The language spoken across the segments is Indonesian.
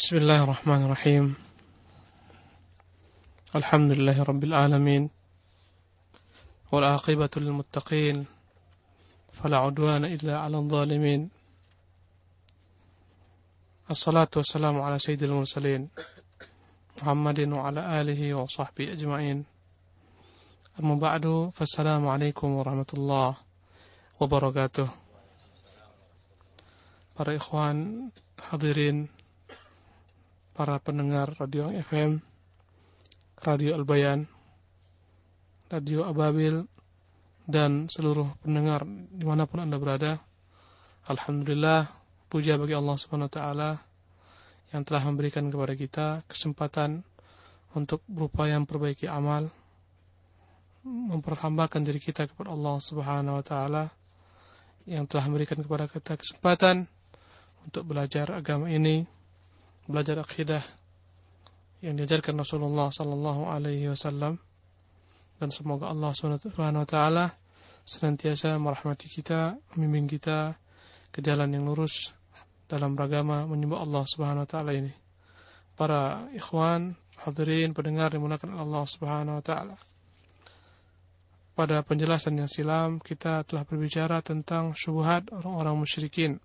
بسم الله الرحمن الرحيم الحمد لله رب العالمين والعاقبة للمتقين فلا عدوان إلا على الظالمين الصلاة والسلام على سيد المرسلين محمد وعلى آله وصحبه أجمعين أما بعد فالسلام عليكم ورحمة الله وبركاته Para ikhwan hadirin para pendengar Radio FM, Radio Albayan, Radio Ababil, dan seluruh pendengar dimanapun Anda berada. Alhamdulillah, puja bagi Allah Subhanahu wa Ta'ala yang telah memberikan kepada kita kesempatan untuk berupaya memperbaiki amal, memperhambakan diri kita kepada Allah Subhanahu wa Ta'ala yang telah memberikan kepada kita kesempatan untuk belajar agama ini belajar akidah yang diajarkan Rasulullah sallallahu alaihi wasallam dan semoga Allah Subhanahu wa taala senantiasa merahmati kita, membimbing kita ke jalan yang lurus dalam beragama menyembah Allah Subhanahu wa taala ini. Para ikhwan, hadirin, pendengar dimuliakan Allah Subhanahu wa taala. Pada penjelasan yang silam kita telah berbicara tentang syubhat orang-orang musyrikin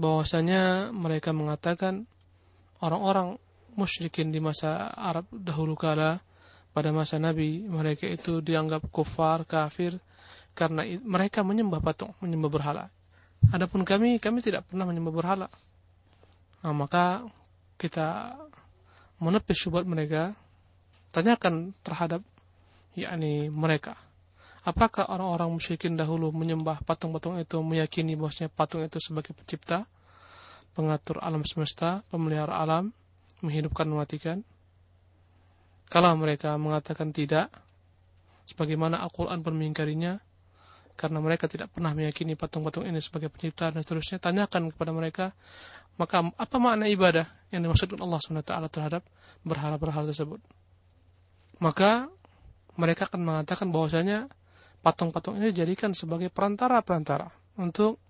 bahwasanya mereka mengatakan orang-orang musyrikin di masa Arab dahulu kala pada masa Nabi mereka itu dianggap kufar kafir karena mereka menyembah patung menyembah berhala. Adapun kami kami tidak pernah menyembah berhala. Nah, maka kita menepis syubhat mereka tanyakan terhadap yakni mereka Apakah orang-orang musyrikin dahulu menyembah patung-patung itu meyakini bahwasanya patung itu sebagai pencipta, pengatur alam semesta, pemelihara alam, menghidupkan mematikan? Kalau mereka mengatakan tidak, sebagaimana Al-Quran permingkarinya, karena mereka tidak pernah meyakini patung-patung ini sebagai pencipta dan seterusnya, tanyakan kepada mereka, maka apa makna ibadah yang dimaksudkan Allah SWT terhadap berhala-berhala tersebut? Maka mereka akan mengatakan bahwasanya patung-patung ini dijadikan sebagai perantara-perantara untuk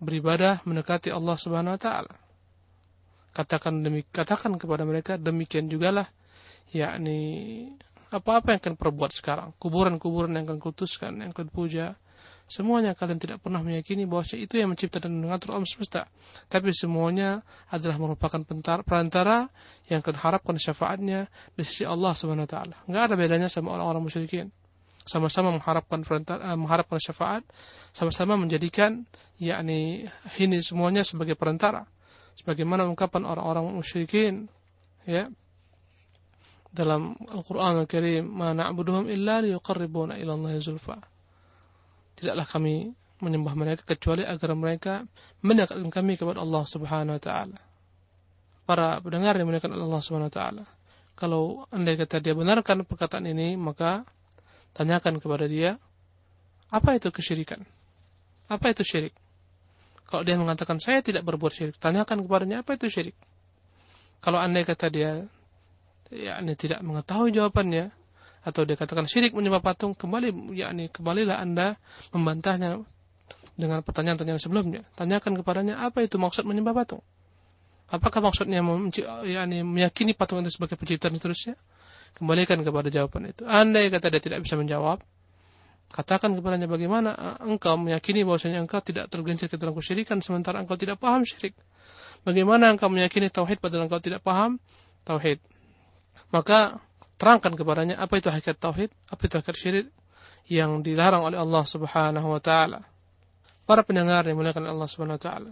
beribadah mendekati Allah Subhanahu wa taala. Katakan demi katakan kepada mereka demikian jugalah yakni apa-apa yang kalian perbuat sekarang, kuburan-kuburan yang kalian kutuskan, yang kalian puja, semuanya kalian tidak pernah meyakini bahwa itu yang mencipta dan mengatur alam semesta. Tapi semuanya adalah merupakan perantara yang kalian harapkan syafaatnya di sisi Allah Subhanahu wa taala. Enggak ada bedanya sama orang-orang musyrikin sama-sama mengharapkan eh, mengharapkan syafaat, sama-sama menjadikan yakni ini semuanya sebagai perantara. Sebagaimana ungkapan orang-orang musyrikin ya dalam Al-Qur'an Al-Karim, "Ma na'buduhum illa liyuqarribuna ila Allah zulfa." Tidaklah kami menyembah mereka kecuali agar mereka mendekatkan kami kepada Allah Subhanahu wa taala. Para pendengar yang mendekatkan Allah Subhanahu wa taala. Kalau anda kata dia benarkan perkataan ini, maka tanyakan kepada dia, apa itu kesyirikan? Apa itu syirik? Kalau dia mengatakan saya tidak berbuat syirik, tanyakan kepadanya apa itu syirik. Kalau anda kata dia ya anda tidak mengetahui jawabannya atau dia katakan syirik menyembah patung, kembali yakni kembalilah Anda membantahnya dengan pertanyaan-pertanyaan sebelumnya. Tanyakan kepadanya apa itu maksud menyembah patung? Apakah maksudnya yakni meyakini patung itu sebagai pencipta dan seterusnya? Kembalikan kepada jawaban itu. Andai kata dia tidak bisa menjawab, katakan kepadanya bagaimana eh, engkau meyakini bahwasanya engkau tidak tergelincir ke dalam kesyirikan sementara engkau tidak paham syirik. Bagaimana engkau meyakini tauhid padahal engkau tidak paham tauhid? Maka terangkan kepadanya apa itu hakikat tauhid, apa itu hakikat syirik yang dilarang oleh Allah Subhanahu wa taala. Para pendengar yang dimuliakan Allah Subhanahu wa taala.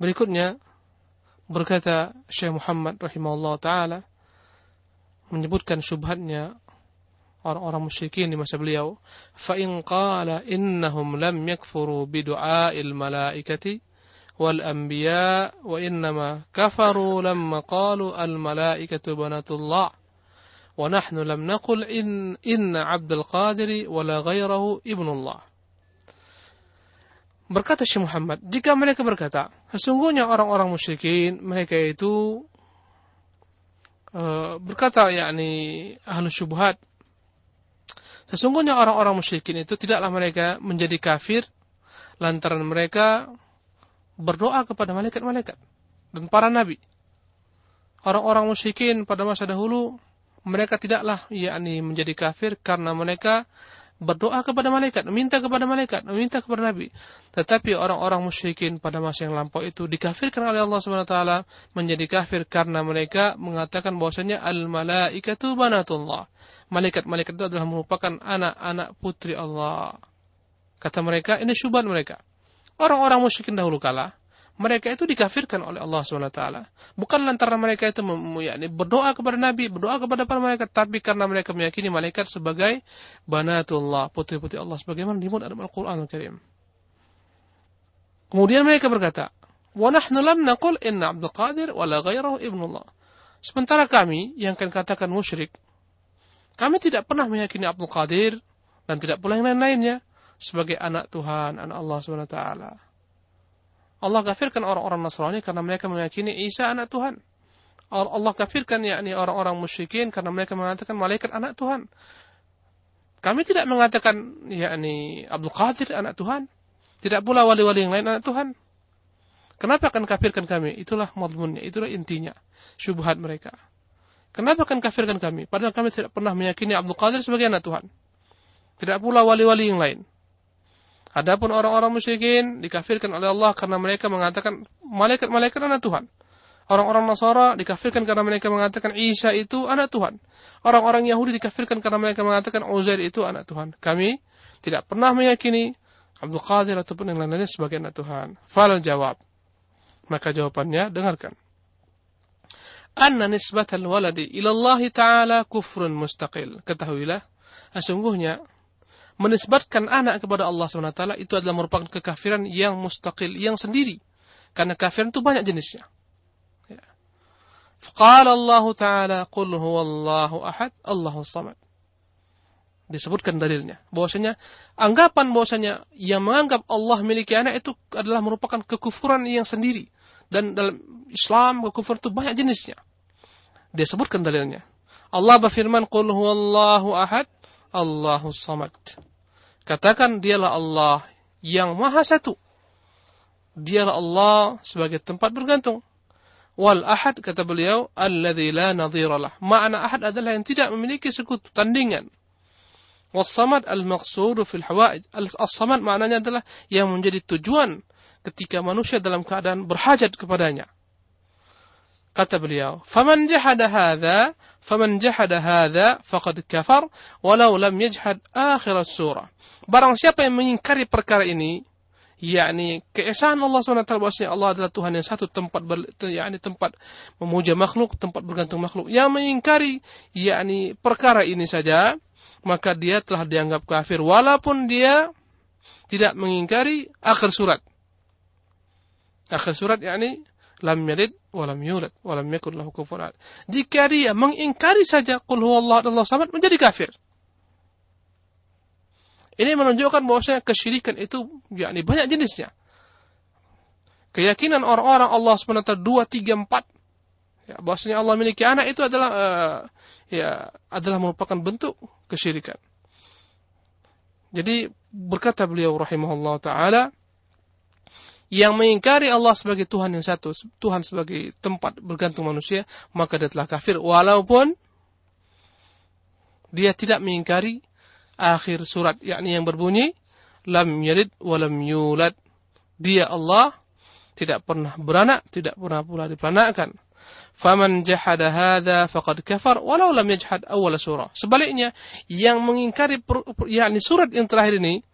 Berikutnya berkata Syekh Muhammad rahimahullah taala menyebutkan syubhatnya orang-orang musyrikin di masa beliau fa in qala innahum lam yakfuru bi du'ail malaikati wal anbiya wa innama kafaru lamma qalu al malaikatu banatullah wa nahnu lam naqul in inna abdul qadir wala ghairahu ibnullah Berkata Syekh Muhammad, jika mereka berkata, sesungguhnya orang-orang musyrikin, mereka itu Eh, berkata yakni ahlu syubhat sesungguhnya orang-orang musyrikin itu tidaklah mereka menjadi kafir lantaran mereka berdoa kepada malaikat-malaikat dan para nabi orang-orang musyrikin pada masa dahulu mereka tidaklah yakni menjadi kafir karena mereka berdoa kepada malaikat, meminta kepada malaikat, meminta kepada Nabi. Tetapi orang-orang musyrikin pada masa yang lampau itu dikafirkan oleh Allah Subhanahu taala menjadi kafir karena mereka mengatakan bahwasanya al malaikatu banatullah. Malaikat-malaikat itu adalah merupakan anak-anak putri Allah. Kata mereka, ini syubhat mereka. Orang-orang musyrikin dahulu kala mereka itu dikafirkan oleh Allah SWT. Bukan lantaran mereka itu yakni berdoa kepada Nabi, berdoa kepada para malaikat, tapi karena mereka meyakini malaikat sebagai banatullah, putri-putri Allah sebagaimana dimuat dalam Al-Qur'an Al-Karim. Kemudian mereka berkata, "Wa nahnu lam naqul inna Abdul Qadir wa la ghairahu ibnullah." Sementara kami yang akan katakan musyrik, kami tidak pernah meyakini Abdul Qadir dan tidak pula yang lain-lainnya sebagai anak Tuhan, anak Allah Subhanahu wa taala. Allah kafirkan orang-orang Nasrani karena mereka meyakini Isa anak Tuhan. Allah kafirkan yakni orang-orang musyrikin karena mereka mengatakan malaikat anak Tuhan. Kami tidak mengatakan yakni Abdul Qadir anak Tuhan. Tidak pula wali-wali yang lain anak Tuhan. Kenapa akan kafirkan kami? Itulah mazmunnya, itulah intinya syubhat mereka. Kenapa akan kafirkan kami? Padahal kami tidak pernah meyakini Abdul Qadir sebagai anak Tuhan. Tidak pula wali-wali yang lain. Adapun orang-orang musyrikin dikafirkan oleh Allah karena mereka mengatakan malaikat-malaikat anak Tuhan. Orang-orang Nasara dikafirkan karena mereka mengatakan Isa itu anak Tuhan. Orang-orang Yahudi dikafirkan karena mereka mengatakan Uzair itu anak Tuhan. Kami tidak pernah meyakini Abdul Qadir ataupun yang lain-lainnya sebagai anak Tuhan. Fal jawab. Maka jawabannya dengarkan. Anna nisbatal waladi ilallahi ta'ala kufrun mustaqil. Ketahuilah, sesungguhnya menisbatkan anak kepada Allah SWT itu adalah merupakan kekafiran yang mustaqil, yang sendiri. Karena kafiran itu banyak jenisnya. Ya. Allah Ta'ala Qul huwallahu ahad Allahu samad. Disebutkan dalilnya. Bahwasanya anggapan bahwasanya yang menganggap Allah memiliki anak itu adalah merupakan kekufuran yang sendiri. Dan dalam Islam kekufuran itu banyak jenisnya. Disebutkan dalilnya. Allah berfirman Qul huwallahu ahad Allahus Samad. Katakan dialah Allah yang Maha Satu. Dialah Allah sebagai tempat bergantung. Wal Ahad kata beliau alladzi la nadhira lah. Makna Ahad adalah yang tidak memiliki sekutu, tandingan. Was Samad al maqsuru fil hawaij. Al Samad maknanya adalah yang menjadi tujuan ketika manusia dalam keadaan berhajat kepadanya. Kata beliau, "Faman jahada hadza, faman jahada hadza faqad kafar walau lam yajhad akhir surah." Barang siapa yang mengingkari perkara ini, yakni keesaan Allah SWT bahwasanya Allah adalah Tuhan yang satu tempat ber, yakni tempat memuja makhluk, tempat bergantung makhluk. Yang mengingkari yakni perkara ini saja, maka dia telah dianggap kafir walaupun dia tidak mengingkari akhir surat. Akhir surat yakni lam yalid walam yulad walam yakul lahu kufuwan Jika dia mengingkari saja qul huwallahu Allah samad menjadi kafir. Ini menunjukkan bahwasanya kesyirikan itu yakni banyak jenisnya. Keyakinan orang-orang Allah SWT 2, 3, 4 ya, bahwasanya Allah memiliki anak itu adalah uh, ya adalah merupakan bentuk kesyirikan. Jadi berkata beliau rahimahullah taala yang mengingkari Allah sebagai Tuhan yang satu, Tuhan sebagai tempat bergantung manusia, maka dia telah kafir. Walaupun dia tidak mengingkari akhir surat, yakni yang berbunyi, Lam yarid walam yulad. Dia Allah tidak pernah beranak, tidak pernah pula diperanakan. Faman jahada hadza faqad kafar walau lam yajhad awal surah. Sebaliknya, yang mengingkari yakni surat yang terakhir ini,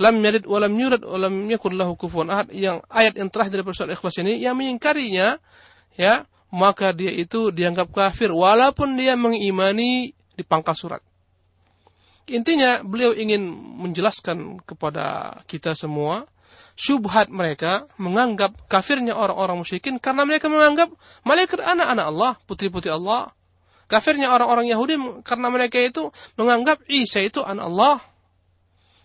lam yalid wa lam yurad wa lam yakul lahu kufuwan ahad yang ayat yang terakhir dari surat Ikhlas ini yang mengingkarinya ya maka dia itu dianggap kafir walaupun dia mengimani di pangkal surat. Intinya beliau ingin menjelaskan kepada kita semua subhat mereka menganggap kafirnya orang-orang musyrikin karena mereka menganggap malaikat anak-anak Allah, putri-putri Allah. Kafirnya orang-orang Yahudi karena mereka itu menganggap Isa itu anak Allah.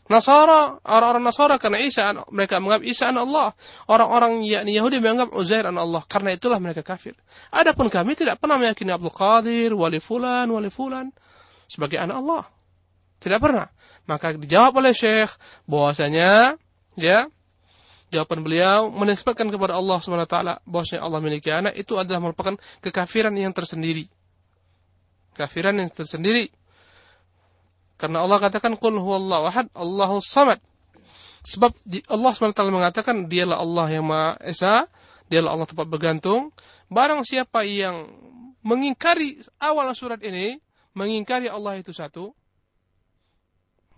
Nasara, orang-orang Nasara karena Isa, mereka menganggap Isa anak Allah. Orang-orang yakni Yahudi menganggap Uzair anak Allah. Karena itulah mereka kafir. Adapun kami tidak pernah meyakini Abdul Qadir, wali fulan, wali fulan sebagai anak Allah. Tidak pernah. Maka dijawab oleh Syekh bahwasanya ya jawaban beliau menisbatkan kepada Allah Subhanahu wa taala bahwasanya Allah memiliki anak itu adalah merupakan kekafiran yang tersendiri. Kafiran yang tersendiri karena Allah katakan qul huwallahu ahad, Allahu samad. Sebab Allah SWT mengatakan dialah Allah yang Maha Esa, dialah Allah tempat bergantung. Barang siapa yang mengingkari awal surat ini, mengingkari Allah itu satu,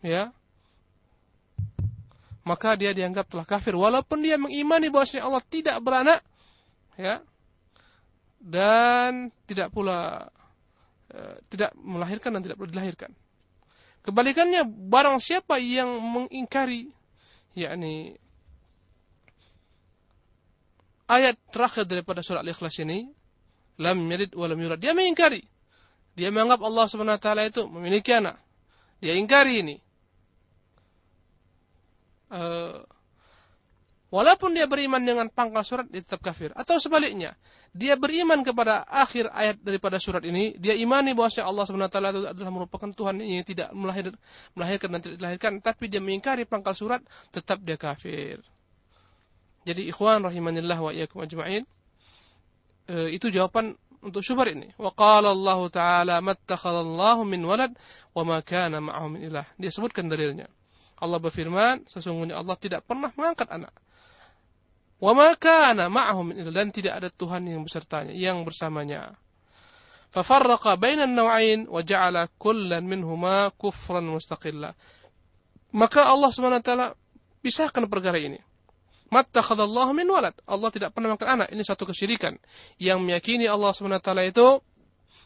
ya, maka dia dianggap telah kafir. Walaupun dia mengimani bahwasanya Allah tidak beranak, ya, dan tidak pula eh, tidak melahirkan dan tidak perlu dilahirkan. Kebalikannya barang siapa yang mengingkari yakni ayat terakhir daripada surah Al-Ikhlas ini lam yalid wa lam yurad. Dia mengingkari. Dia menganggap Allah Subhanahu wa taala itu memiliki anak. Dia ingkari ini. Uh, Walaupun dia beriman dengan pangkal surat, dia tetap kafir. Atau sebaliknya, dia beriman kepada akhir ayat daripada surat ini, dia imani bahwasanya Allah SWT itu adalah merupakan Tuhan yang tidak melahir, melahirkan dan tidak dilahirkan, tapi dia mengingkari pangkal surat, tetap dia kafir. Jadi ikhwan rahimanillah wa iyakum ajma'in, eh, itu jawaban untuk syubhat ini. Wa qala Allah Ta'ala mattakhadallahu min walad wa ma kana ma'ahu min Dia sebutkan dalilnya. Allah berfirman, sesungguhnya Allah tidak pernah mengangkat anak Wa maka kana ma'hum dan tidak ada Tuhan yang bersertanya, yang bersamanya. Fafarraqa bainan naw'ain wa ja'ala kullan minhuma kufran mustaqilla. Maka Allah Swt pisahkan perkara ini. Mattakhadallahu min walad. Allah tidak pernah makan anak. Ini satu kesyirikan. Yang meyakini Allah Swt itu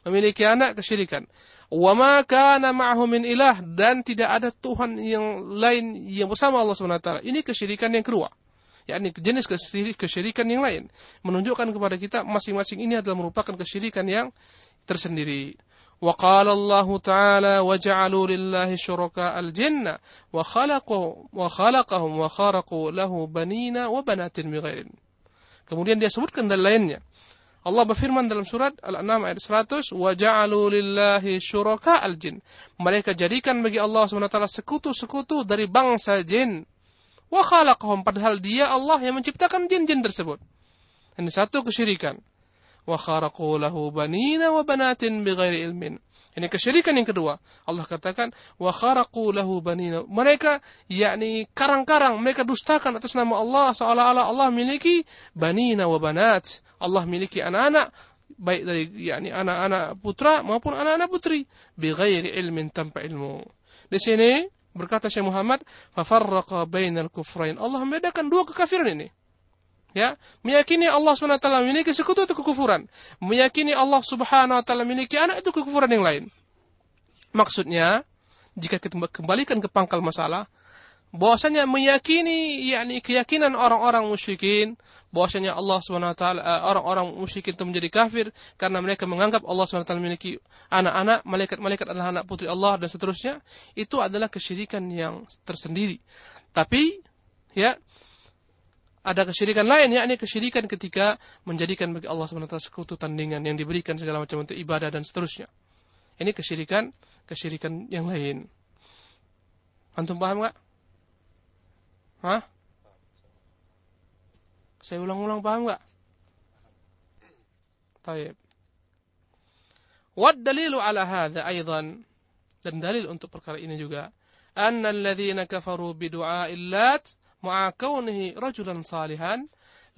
memiliki anak kesyirikan. Wa ma kana ma'hu min ilah dan tidak ada tuhan yang lain yang bersama Allah Swt. Ini kesyirikan yang kedua yakni jenis kesyirikan yang lain menunjukkan kepada kita masing-masing ini adalah merupakan kesyirikan yang tersendiri wa qala Allah taala ja'alu lillahi syuraka al-jinna wa khalaqu wa khalaqahum wa kharaqu lahu banina wa banatin bighairin kemudian dia sebutkan dan lainnya Allah berfirman dalam surat Al-An'am ayat 100, "Wa ja'alu lillahi syuraka al-jin." Mereka jadikan bagi Allah subhanahu wa taala sekutu-sekutu dari bangsa jin. Wa Padahal dia Allah yang menciptakan jin-jin tersebut. Ini satu kesyirikan. Wa kharaqu lahu wa banatin bighairi ilmin. Ini kesyirikan yang kedua. Allah katakan, wa kharaqu lahu Mereka, yakni karang-karang, mereka dustakan atas nama Allah, seolah-olah Allah miliki banina wa banat. Allah miliki anak-anak, baik dari yakni anak-anak putra maupun anak-anak putri bighairi ilmin tanpa ilmu. Di sini Berkata Syekh Muhammad, "Fafarraqa bainal kufrain." Allah membedakan dua kekafiran ini. Ya, meyakini Allah Subhanahu wa taala memiliki sekutu itu kekufuran. Meyakini Allah Subhanahu wa taala memiliki anak itu kekufuran yang lain. Maksudnya, jika kita kembalikan ke pangkal masalah, bahwasanya meyakini yakni keyakinan orang-orang musyrikin bahwasanya Allah SWT eh, orang-orang musyrikin itu menjadi kafir karena mereka menganggap Allah SWT memiliki anak-anak malaikat-malaikat adalah anak putri Allah dan seterusnya itu adalah kesyirikan yang tersendiri tapi ya ada kesyirikan lain yakni kesyirikan ketika menjadikan bagi Allah SWT sekutu tandingan yang diberikan segala macam untuk ibadah dan seterusnya ini kesyirikan kesyirikan yang lain antum paham nggak Hah? Saya ulang-ulang paham nggak? Taib. Wad dalilu ala hadha aydan. Dan dalil untuk perkara ini juga. Anna alladhina kafaru bidu'a illat ma'akaunihi rajulan salihan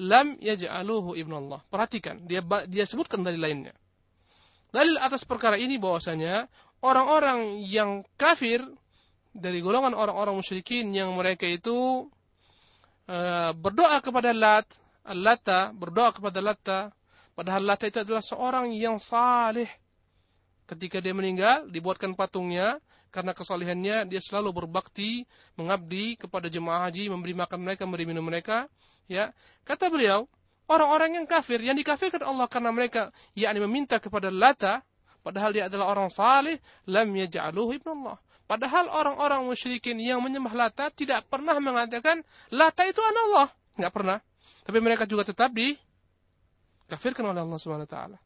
lam yaj'aluhu ibnu Allah. Perhatikan, dia dia sebutkan dalil lainnya. Dalil atas perkara ini bahwasanya orang-orang yang kafir dari golongan orang-orang musyrikin yang mereka itu e, berdoa kepada Lat, Lata, berdoa kepada Lata, padahal Lata itu adalah seorang yang saleh. Ketika dia meninggal, dibuatkan patungnya, karena kesalehannya dia selalu berbakti, mengabdi kepada jemaah haji, memberi makan mereka, memberi minum mereka, ya. Kata beliau, orang-orang yang kafir yang dikafirkan Allah karena mereka yakni meminta kepada Lata padahal dia adalah orang saleh, lam yaj'aluhu ibnullah. Padahal orang-orang musyrikin yang menyembah Lata tidak pernah mengatakan Lata itu anak Allah. Tidak pernah. Tapi mereka juga tetap di kafirkan oleh Allah Subhanahu taala.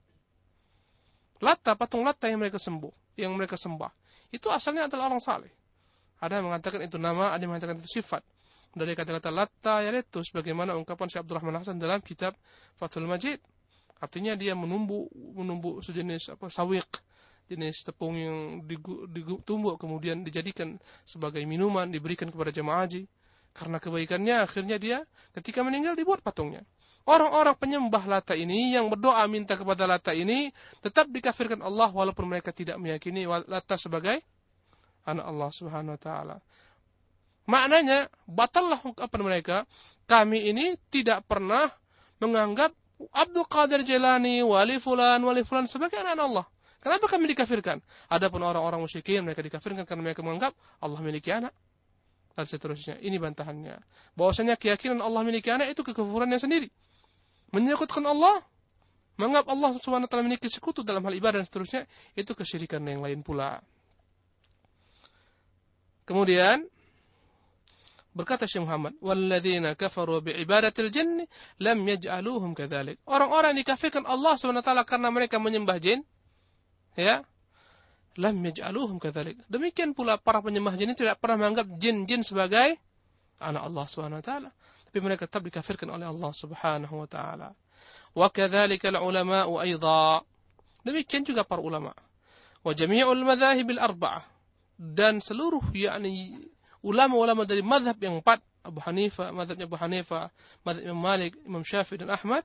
Lata, patung Lata yang mereka sembuh, yang mereka sembah, itu asalnya adalah orang saleh. Ada yang mengatakan itu nama, ada yang mengatakan itu sifat. Dari kata-kata Lata yaitu sebagaimana ungkapan Syekh Abdurrahman Hasan dalam kitab Fathul Majid. Artinya dia menumbuh menumbuh sejenis apa sawik jenis tepung yang ditumbuk kemudian dijadikan sebagai minuman diberikan kepada jemaah haji karena kebaikannya akhirnya dia ketika meninggal dibuat patungnya. Orang-orang penyembah lata ini yang berdoa minta kepada lata ini tetap dikafirkan Allah walaupun mereka tidak meyakini lata sebagai anak Allah Subhanahu wa taala. Maknanya batallah ungkapan mereka, kami ini tidak pernah menganggap Abdul Qadir Jelani, wali fulan, wali fulan sebagai -anak Allah. Kenapa kami dikafirkan? Adapun orang-orang musyrikin mereka dikafirkan karena mereka menganggap Allah memiliki anak dan seterusnya. Ini bantahannya. Bahwasanya keyakinan Allah memiliki anak itu yang sendiri. Menyekutkan Allah, menganggap Allah SWT memiliki sekutu dalam hal ibadah dan seterusnya, itu kesyirikan yang lain pula. Kemudian berkata Syekh Muhammad, "Walladzina kafaru biibadatil jinn lam yaj'aluhum kadzalik." Orang-orang yang dikafirkan Allah SWT karena mereka menyembah jin, ya lam yaj'aluhum kadzalik demikian pula para penyembah jin tidak pernah menganggap jin-jin sebagai anak Allah Subhanahu wa taala tapi mereka tetap dikafirkan oleh Allah Subhanahu wa taala wa kadzalikal ulama'u aidha demikian juga para ulama wa jami'ul madzahib arba'ah dan seluruh yakni ulama-ulama dari mazhab yang empat Abu Hanifah, mazhabnya Abu Hanifah, mazhab Imam Malik, Imam Syafi'i dan Ahmad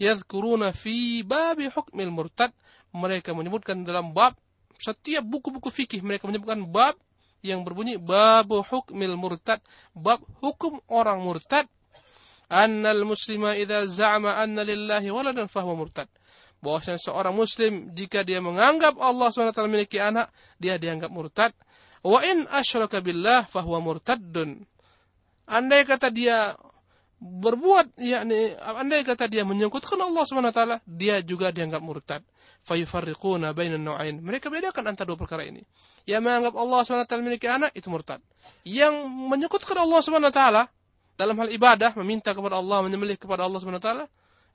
yadhkuruna fi babi hukmil murtad mereka menyebutkan dalam bab setiap buku-buku fikih mereka menyebutkan bab yang berbunyi babu hukmil murtad bab hukum orang murtad annal muslima idza za'ama anna lillahi waladan fahuwa murtad bahwasanya seorang muslim jika dia menganggap Allah SWT memiliki anak dia dianggap murtad wa in asyraka billah fahuwa murtaddun andai kata dia berbuat yakni andai kata dia menyekutukan Allah SWT dia juga dianggap murtad yufarriquna bainan nau'ain mereka bedakan antara dua perkara ini yang menganggap Allah SWT memiliki anak itu murtad yang menyekutukan Allah SWT dalam hal ibadah meminta kepada Allah menyembelih kepada Allah SWT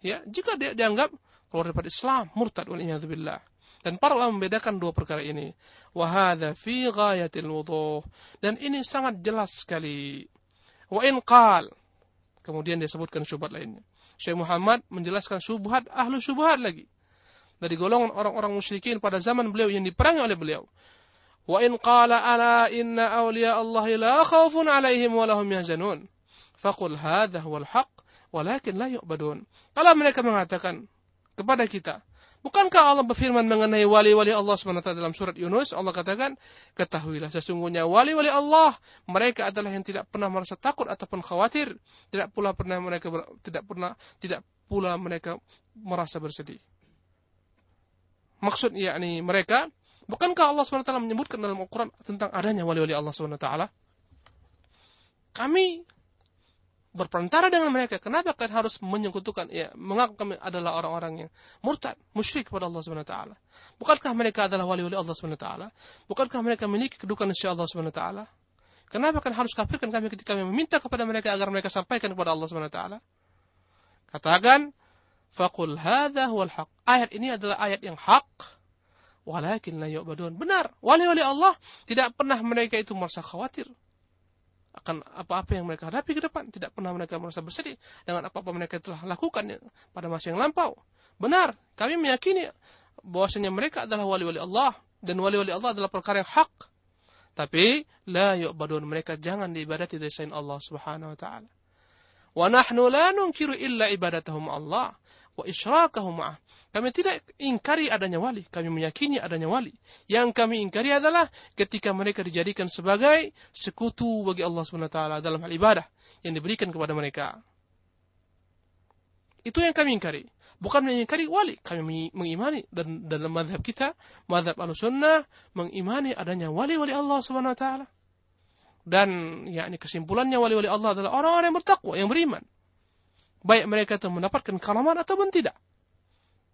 ya jika dia dianggap keluar daripada Islam murtad waliyadzubillah dan para ulama membedakan dua perkara ini wa hadza fi ghayatil wuduh dan ini sangat jelas sekali wa in qala Kemudian dia sebutkan syubhat lainnya. Syekh Muhammad menjelaskan syubhat ahlu syubhat lagi. Dari golongan orang-orang musyrikin pada zaman beliau yang diperangi oleh beliau. Wa in qala ala inna awliya Allahi la khawfun alaihim walahum lahum yahzanun. Faqul hadha huwal haq walakin la yu'badun. Kalau mereka mengatakan kepada kita, Bukankah Allah berfirman mengenai wali-wali Allah SWT dalam surat Yunus? Allah katakan, ketahuilah sesungguhnya wali-wali Allah, mereka adalah yang tidak pernah merasa takut ataupun khawatir. Tidak pula pernah mereka tidak pernah tidak pula mereka merasa bersedih. Maksud yakni mereka, bukankah Allah SWT menyebutkan dalam Al-Quran tentang adanya wali-wali Allah SWT? Kami berperantara dengan mereka. Kenapa kalian harus menyekutukan? Ya, mengaku kami adalah orang-orang yang murtad, musyrik kepada Allah Subhanahu taala. Bukankah mereka adalah wali-wali Allah Subhanahu taala? Bukankah mereka memiliki kedudukan di Allah Subhanahu taala? Kenapa kan harus kafirkan kami ketika kami meminta kepada mereka agar mereka sampaikan kepada Allah Subhanahu taala? Katakan, fakul hadza huwal haq." Ayat ini adalah ayat yang hak. Walakin la yu'badun. Benar, wali-wali Allah tidak pernah mereka itu merasa khawatir akan apa-apa yang mereka hadapi ke depan. Tidak pernah mereka merasa bersedih dengan apa-apa mereka telah lakukan ya, pada masa yang lampau. Benar, kami meyakini bahwasanya mereka adalah wali-wali Allah dan wali-wali Allah adalah perkara yang hak. Tapi la yu'badun mereka jangan diibadati dari selain Allah Subhanahu wa taala. Wa nahnu la nunkiru illa ibadatahum Allah wa isyrakahum ma'ah. Kami tidak ingkari adanya wali, kami meyakini adanya wali. Yang kami ingkari adalah ketika mereka dijadikan sebagai sekutu bagi Allah swt dalam hal ibadah yang diberikan kepada mereka. Itu yang kami ingkari. Bukan mengingkari wali, kami mengimani dan dalam madhab kita, madhab al-sunnah mengimani adanya wali-wali Allah swt. Dan yakni kesimpulannya wali-wali Allah adalah orang-orang yang bertakwa, yang beriman baik mereka itu mendapatkan karamat ataupun tidak.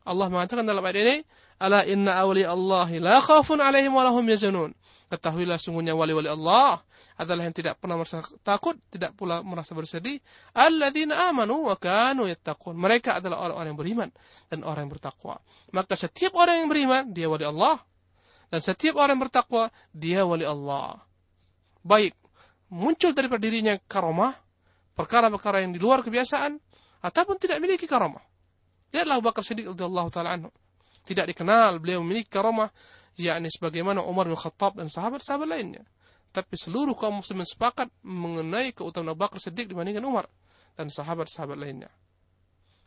Allah mengatakan dalam ayat ini, "Ala inna awli Allahi la khaufun 'alaihim wa lahum yazanun." Ketahuilah sungguhnya wali-wali Allah adalah yang tidak pernah merasa takut, tidak pula merasa bersedih. Alladzina amanu wa kanu yattaqun. Mereka adalah orang-orang yang beriman dan orang yang bertakwa. Maka setiap orang yang beriman, dia wali Allah. Dan setiap orang yang bertakwa, dia wali Allah. Baik, muncul daripada dirinya karomah, perkara-perkara yang di luar kebiasaan, ataupun tidak memiliki karamah. Lihatlah Abu Bakar Siddiq radhiyallahu taala anhu. Tidak dikenal beliau memiliki karamah yakni sebagaimana Umar bin Khattab dan sahabat-sahabat lainnya. Tapi seluruh kaum muslimin sepakat mengenai keutamaan Abu Bakar Siddiq dibandingkan Umar dan sahabat-sahabat lainnya.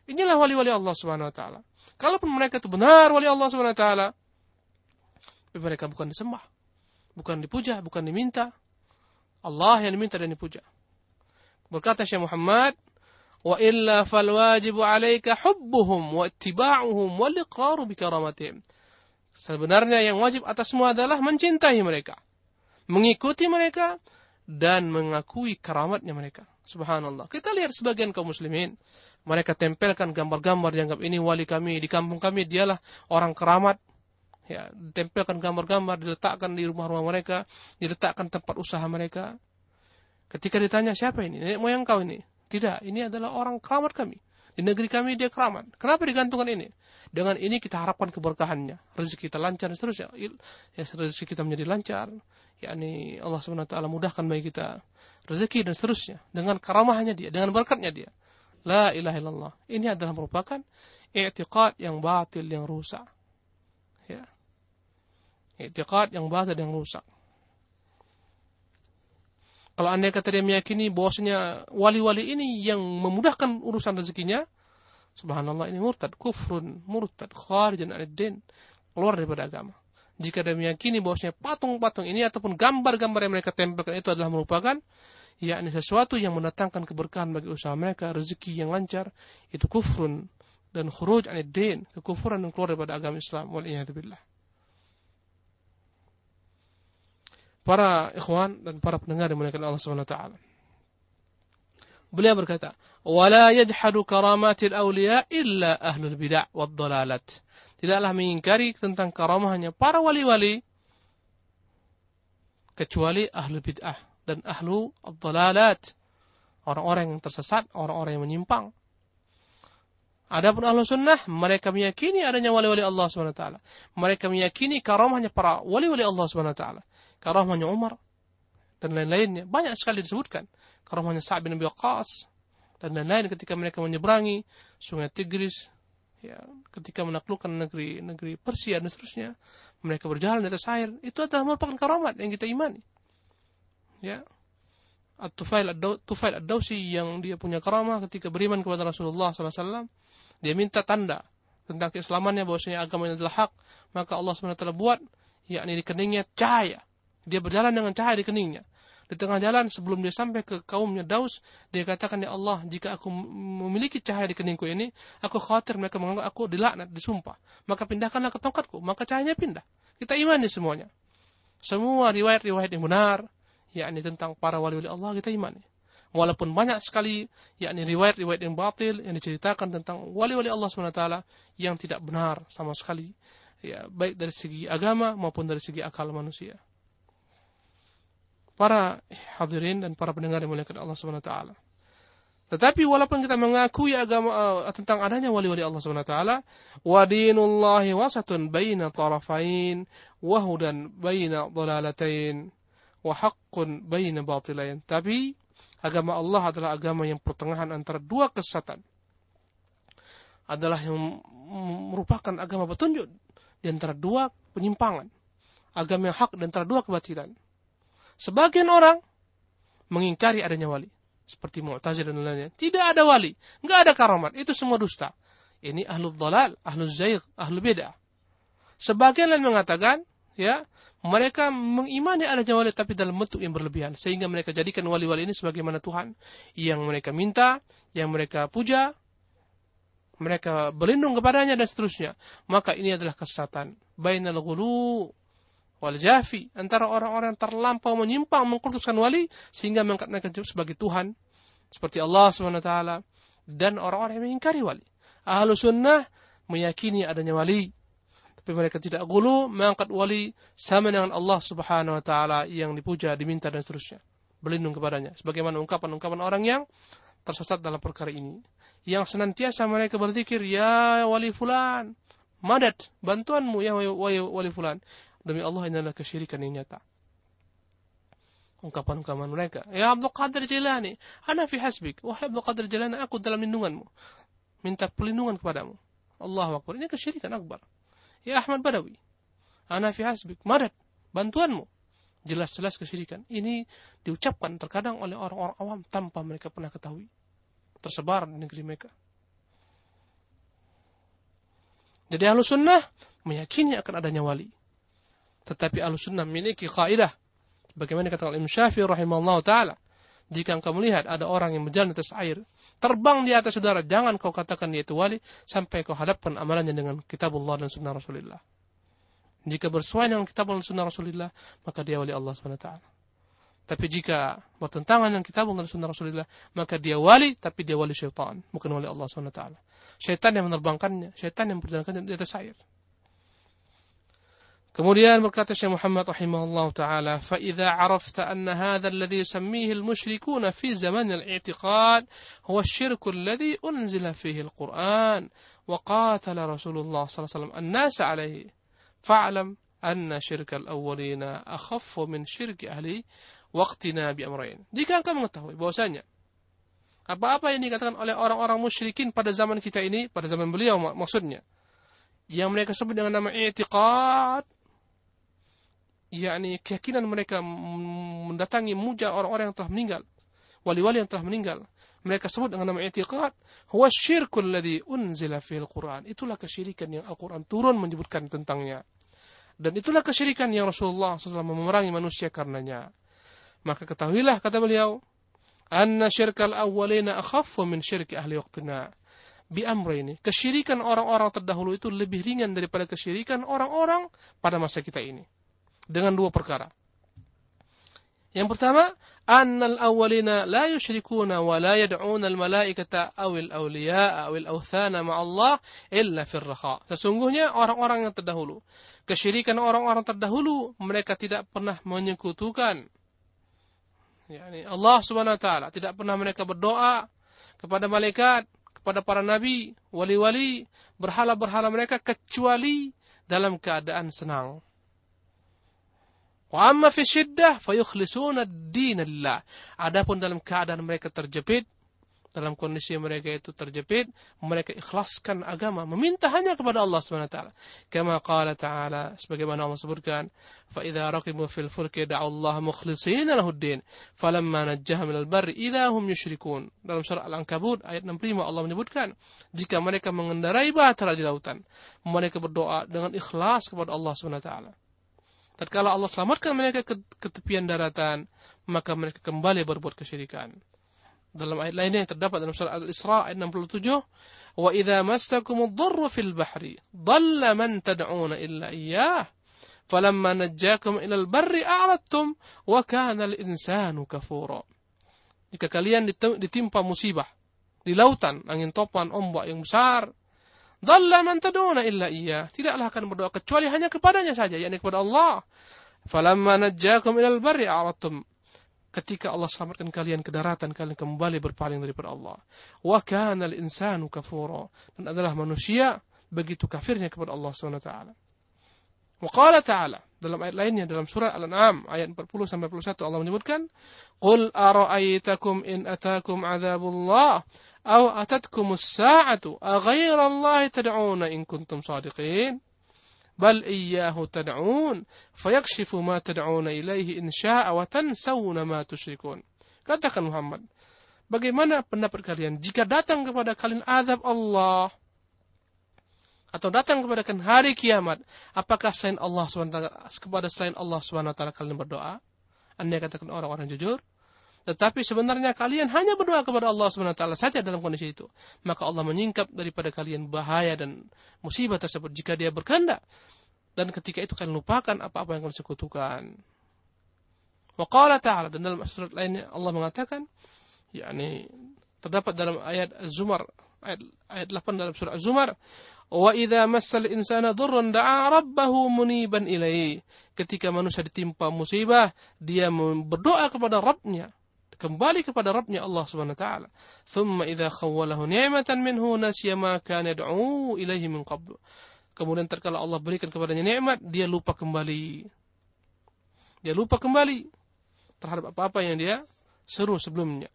Inilah wali-wali Allah Subhanahu wa taala. Kalaupun mereka itu benar wali Allah Subhanahu wa taala, mereka bukan disembah, bukan dipuja, bukan diminta. Allah yang diminta dan dipuja. Berkata Syekh Muhammad Wa illa fal wajibu alaika hubbuhum wa Sebenarnya yang wajib atasmu adalah mencintai mereka, mengikuti mereka dan mengakui keramatnya mereka. Subhanallah. Kita lihat sebagian kaum muslimin, mereka tempelkan gambar-gambar dianggap ini wali kami, di kampung kami dialah orang keramat. Ya, tempelkan gambar-gambar diletakkan di rumah-rumah mereka, diletakkan tempat usaha mereka. Ketika ditanya siapa ini? Nenek moyang kau ini. Tidak, ini adalah orang keramat kami. Di negeri kami dia keramat. Kenapa digantungkan ini? Dengan ini kita harapkan keberkahannya. Rezeki kita lancar dan seterusnya. Ya, rezeki kita menjadi lancar. Ya, ini Allah SWT mudahkan bagi kita rezeki dan seterusnya. Dengan karamahnya dia, dengan berkatnya dia. La ilaha illallah. Ini adalah merupakan i'tiqad yang batil yang rusak. Ya. I'tiqad yang batil yang rusak. Kalau anda kata dia meyakini bahwasanya wali-wali ini yang memudahkan urusan rezekinya, subhanallah ini murtad, kufrun, murtad, kharijan ad-din, keluar daripada agama. Jika dia meyakini bahwasanya patung-patung ini ataupun gambar-gambar yang mereka tempelkan itu adalah merupakan yakni sesuatu yang mendatangkan keberkahan bagi usaha mereka, rezeki yang lancar, itu kufrun dan khuruj anid din, kekufuran dan keluar daripada agama Islam. Wal billah. para ikhwan dan para pendengar yang dimuliakan Allah Subhanahu wa taala. Beliau berkata, "Wala yajhadu karamatil awliya illa ahlul bid'ah wad dalalat." Tidaklah mengingkari tentang karamahnya para wali-wali kecuali ahlul bid'ah dan ahlu ad-dalalat. Orang-orang yang tersesat, orang-orang yang menyimpang. Adapun ahlu sunnah, mereka meyakini adanya wali-wali Allah SWT. Mereka meyakini karamahnya para wali-wali Allah SWT karomahnya Umar dan lain-lainnya banyak sekali disebutkan karomahnya Sa'ad bin Abi Waqqas dan lain-lain ketika mereka menyeberangi sungai Tigris ya ketika menaklukkan negeri negeri Persia dan seterusnya mereka berjalan di atas air itu adalah merupakan karomah yang kita imani ya At-Tufail At-Tufail Ad-Dausi yang dia punya karamah ketika beriman kepada Rasulullah SAW dia minta tanda tentang keislamannya bahwasanya agamanya adalah hak maka Allah SWT buat yakni di keningnya cahaya dia berjalan dengan cahaya di keningnya. Di tengah jalan sebelum dia sampai ke kaumnya Daus, dia katakan, Ya Allah, jika aku memiliki cahaya di keningku ini, aku khawatir mereka menganggap aku dilaknat, disumpah. Maka pindahkanlah ke tongkatku. Maka cahayanya pindah. Kita imani semuanya. Semua riwayat-riwayat yang benar, yakni tentang para wali-wali Allah, kita imani. Walaupun banyak sekali, yakni riwayat-riwayat yang batil, yang diceritakan tentang wali-wali Allah SWT yang tidak benar sama sekali. Ya, baik dari segi agama maupun dari segi akal manusia para hadirin dan para pendengar yang mulia Allah Subhanahu wa taala. Tetapi walaupun kita mengakui agama uh, tentang adanya wali-wali Allah Subhanahu wa taala, wa dinullahi wasatun baina tarafain wa hudan baina dhalalatain wa haqqun baina batilain. Tapi agama Allah adalah agama yang pertengahan antara dua kesesatan. Adalah yang merupakan agama petunjuk di antara dua penyimpangan. Agama yang hak dan antara dua kebatilan. Sebagian orang mengingkari adanya wali. Seperti Mu'tazil dan lainnya. Tidak ada wali. Nggak ada karamat. Itu semua dusta. Ini ahlu dhalal, ahlu zair, ahlu beda. Sebagian lain mengatakan, ya mereka mengimani adanya wali tapi dalam bentuk yang berlebihan. Sehingga mereka jadikan wali-wali ini sebagaimana Tuhan. Yang mereka minta, yang mereka puja, mereka berlindung kepadanya dan seterusnya. Maka ini adalah kesesatan. Bainal ghulu wal jafi antara orang-orang yang terlampau menyimpang mengkultuskan wali sehingga mengangkat sebagai Tuhan seperti Allah Subhanahu wa taala dan orang-orang yang mengingkari wali. Ahlu sunnah meyakini adanya wali tapi mereka tidak gulu mengangkat wali sama dengan Allah Subhanahu wa taala yang dipuja, diminta dan seterusnya. Berlindung kepadanya sebagaimana ungkapan-ungkapan orang yang tersesat dalam perkara ini. Yang senantiasa mereka berzikir, ya wali fulan, madat, bantuanmu ya wali fulan. Demi Allah ini adalah kesyirikan yang nyata. Ungkapan-ungkapan mereka. Ya Abdul Qadir Jilani, ana fi hasbik. Wahai Abdul Qadir Jilani, aku dalam lindunganmu. Minta pelindungan kepadamu. Allah Akbar. Ini kesyirikan akbar. Ya Ahmad Badawi, ana fi hasbik. Madad, bantuanmu. Jelas-jelas kesyirikan. Ini diucapkan terkadang oleh orang-orang awam tanpa mereka pernah ketahui. Tersebar di negeri mereka. Jadi ahlu sunnah meyakini akan adanya wali. Tetapi sunnah memiliki kaidah bagaimana kata Imam Syafi'i rahimahullah taala jika engkau melihat ada orang yang berjalan di atas air, terbang di atas udara, jangan kau katakan dia itu wali sampai kau hadapkan amalannya dengan kitabullah dan sunnah Rasulullah. Jika bersuai dengan kitab dan sunnah Rasulullah, maka dia wali Allah SWT. Tapi jika bertentangan dengan kitab dan sunnah Rasulullah, maka dia wali, tapi dia wali syaitan, bukan wali Allah SWT. Syaitan yang menerbangkannya, syaitan yang berjalan di atas air. Kemudian berkata Syekh Muhammad rahimahullah ta'ala, فَإِذَا عَرَفْتَ أَنَّ هَذَا الَّذِي يُسَمِّيهِ الْمُشْرِكُونَ فِي زَمَنِ الْاعْتِقَادِ هُوَ الشِّرْكُ الَّذِي أُنْزِلَ فِيهِ الْقُرْآنِ وَقَاتَلَ رَسُولُ اللَّهِ صلى الله عليه وسلم الناس عَلَيْهِ فَاعْلَمْ أَنَّ شِرْكَ الْأَوَّلِينَ أَخَفُّ مِنْ شِرْكِ أَهْلِ وَقْتِنَا بِأَمْرَيْنِ Jika engkau mengetahui bahwasanya apa-apa yang dikatakan oleh orang-orang musyrikin pada zaman kita ini, pada zaman beliau maksudnya, yang mereka sebut dengan nama i'tiqad yakni keyakinan mereka mendatangi muja orang-orang yang telah meninggal, wali-wali yang telah meninggal. Mereka sebut dengan nama i'tiqad, huwa syirkul ladzi unzila fil Qur'an. Itulah kesyirikan yang Al-Qur'an turun menyebutkan tentangnya. Dan itulah kesyirikan yang Rasulullah SAW memerangi manusia karenanya. Maka ketahuilah kata beliau, anna syirkal awwalina akhaffu min syirki ahli waqtina bi ini Kesyirikan orang-orang terdahulu itu lebih ringan daripada kesyirikan orang-orang pada masa kita ini dengan dua perkara. Yang pertama, annal awwalina la yushrikuna wa la yad'una al malaikata aw al awliya aw al awthana ma Allah illa fil raha. Sesungguhnya orang-orang yang terdahulu, kesyirikan orang-orang terdahulu mereka tidak pernah menyekutukan yakni Allah Subhanahu wa taala, tidak pernah mereka berdoa kepada malaikat, kepada para nabi, wali-wali, berhala-berhala mereka kecuali dalam keadaan senang. Wa amma fi syiddah fayukhlisuna dinallah. Adapun dalam keadaan mereka terjepit, dalam kondisi mereka itu terjepit, mereka ikhlaskan agama, meminta hanya kepada Allah Subhanahu wa taala. Kama qala ta'ala, sebagaimana Allah sebutkan, fa idza raqibu fil fulki da'u Allah mukhlishina din, falamma najjahum minal barri idza hum yusyrikun. Dalam surah Al-Ankabut ayat 65 Allah menyebutkan, jika mereka mengendarai bahtera di lautan, mereka berdoa dengan ikhlas kepada Allah Subhanahu wa taala. Tatkala Allah selamatkan mereka ke, tepian daratan, maka mereka kembali berbuat kesyirikan. Dalam ayat lainnya yang terdapat dalam surah Al-Isra ayat 67, "Wa idza mastakumud darru fil bahri, dhalla man tad'una illa iyyah, falamma najjakum ila al-barri a'radtum wa kana al-insanu kafura." Jika kalian ditimpa musibah di lautan, angin topan, ombak yang besar, Dalla man tad'una illa iya. Tidaklah akan berdoa kecuali hanya kepadanya saja, yakni kepada Allah. Falamma najjakum ilal barri a'ratum. Ketika Allah selamatkan kalian ke daratan, kalian kembali berpaling daripada Allah. Wa kanal al-insanu kafura. Dan adalah manusia begitu kafirnya kepada Allah Subhanahu wa taala. Wa qala ta'ala dalam ayat lainnya dalam surah Al-An'am ayat 40 sampai 41 Allah menyebutkan, "Qul ara'aitakum in atakum 'adzabullah أو أتتكم الساعة أغير الله تدعون إن كنتم صادقين بل إياه تدعون فيكشف ما تدعون إليه إن شاء وتنسون ما تشركون katakan Muhammad bagaimana pendapat kalian jika datang kepada kalian azab Allah atau datang kepada kalian hari kiamat apakah selain Allah SWT kepada selain Allah SWT kalian berdoa anda katakan orang-orang jujur tetapi sebenarnya kalian hanya berdoa kepada Allah SWT saja dalam kondisi itu. Maka Allah menyingkap daripada kalian bahaya dan musibah tersebut jika dia berkehendak. Dan ketika itu kalian lupakan apa-apa yang kalian sekutukan. Waqala ta'ala dan dalam surat lainnya Allah mengatakan yakni terdapat dalam ayat Az-Zumar ayat ayat 8 dalam surat Az-Zumar wa idza massal insana dhurrun da'a rabbahu muniban ilaihi ketika manusia ditimpa musibah dia berdoa kepada Rabbnya kembali kepada Rabbnya Allah Subhanahu wa taala. Thumma idza khawwalahu ni'matan minhu nasiya ma kana yad'u ilaihi min qabl. Kemudian terkala Allah berikan kepadanya nikmat, dia lupa kembali. Dia lupa kembali terhadap apa-apa yang dia seru sebelumnya.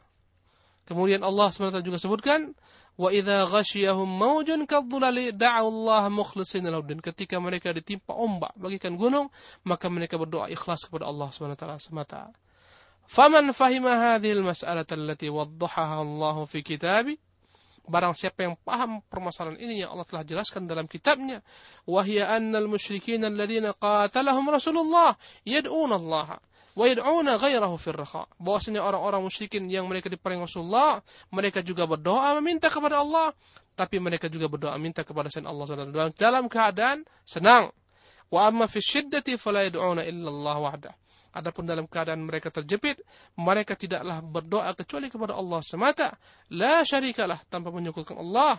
Kemudian Allah SWT juga sebutkan, wa idza ghasyiyahum maujun kadzulali da'u Allah mukhlishin Ketika mereka ditimpa ombak bagikan gunung, maka mereka berdoa ikhlas kepada Allah SWT semata. Faman fahima hadhil mas'alata allati waddahaha Allah fi kitabi Barang siapa yang paham permasalahan ini yang Allah telah jelaskan dalam kitabnya wahia annal musyrikin alladziina qatalahum Rasulullah yad'una Allah wa yad'una ghairahu fil bahwasanya orang-orang musyrikin yang mereka diperang Rasulullah mereka juga berdoa meminta kepada Allah tapi mereka juga berdoa minta kepada selain Allah dalam dalam keadaan senang wa amma fi syiddati fala yad'una illa Allah wahdah Adapun dalam keadaan mereka terjepit, mereka tidaklah berdoa kecuali kepada Allah semata, la syarikalah tanpa menyekutukan Allah.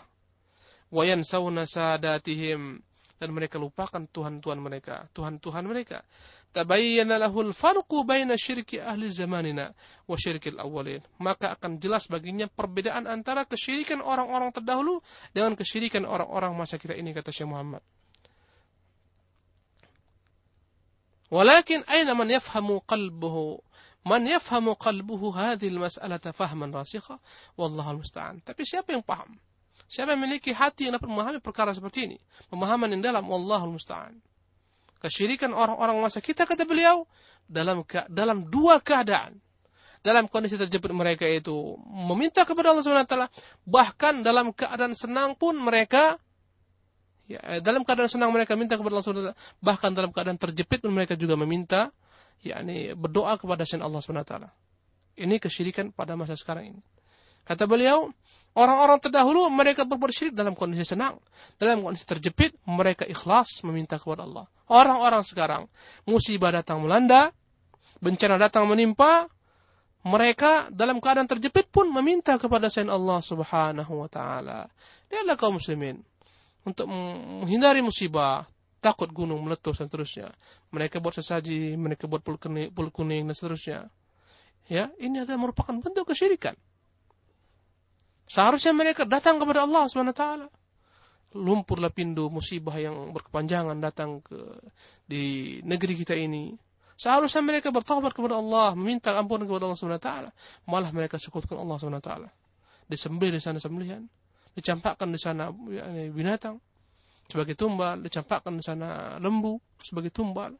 Wa yansawna sadatihim dan mereka lupakan tuhan-tuhan mereka, tuhan-tuhan mereka. Tabayyana lahul farqu baina syirki ahli zamanina wa syirkil awwalin. Maka akan jelas baginya perbedaan antara kesyirikan orang-orang terdahulu dengan kesyirikan orang-orang masa kita ini kata Syekh Muhammad. ولكن أين من يفهم قلبه Man yafhamu qalbuhu hadhil mas'alata fahman rasikha wallahu musta'an. Tapi siapa yang paham? Siapa yang memiliki hati yang dapat memahami perkara seperti ini? Pemahaman yang dalam wallahu musta'an. Kesyirikan orang-orang masa kita kata beliau dalam dalam dua keadaan. Dalam kondisi terjepit mereka itu meminta kepada Allah Subhanahu wa taala, bahkan dalam keadaan senang pun mereka Ya, eh, dalam keadaan senang mereka minta kepada Allah Subhanahu bahkan dalam keadaan terjepit mereka juga meminta yakni berdoa kepada selain Allah Subhanahu taala. Ini kesyirikan pada masa sekarang ini. Kata beliau, orang-orang terdahulu mereka berbuat syirik dalam kondisi senang, dalam kondisi terjepit, mereka ikhlas meminta kepada Allah. Orang-orang sekarang, musibah datang melanda, bencana datang menimpa, mereka dalam keadaan terjepit pun meminta kepada selain Allah Subhanahu wa taala. Lihatlah kaum muslimin, untuk menghindari musibah, takut gunung meletus dan seterusnya. Mereka buat sesaji, mereka buat pul kuning, dan seterusnya. Ya, ini adalah merupakan bentuk kesyirikan. Seharusnya mereka datang kepada Allah Subhanahu wa taala. Lumpur lapindo musibah yang berkepanjangan datang ke di negeri kita ini. Seharusnya mereka bertobat kepada Allah, meminta ampun kepada Allah Subhanahu taala. Malah mereka sekutukan Allah Subhanahu taala. Disembelih sana sembelihan dicampakkan di sana binatang sebagai tumbal, dicampakkan di sana lembu sebagai tumbal.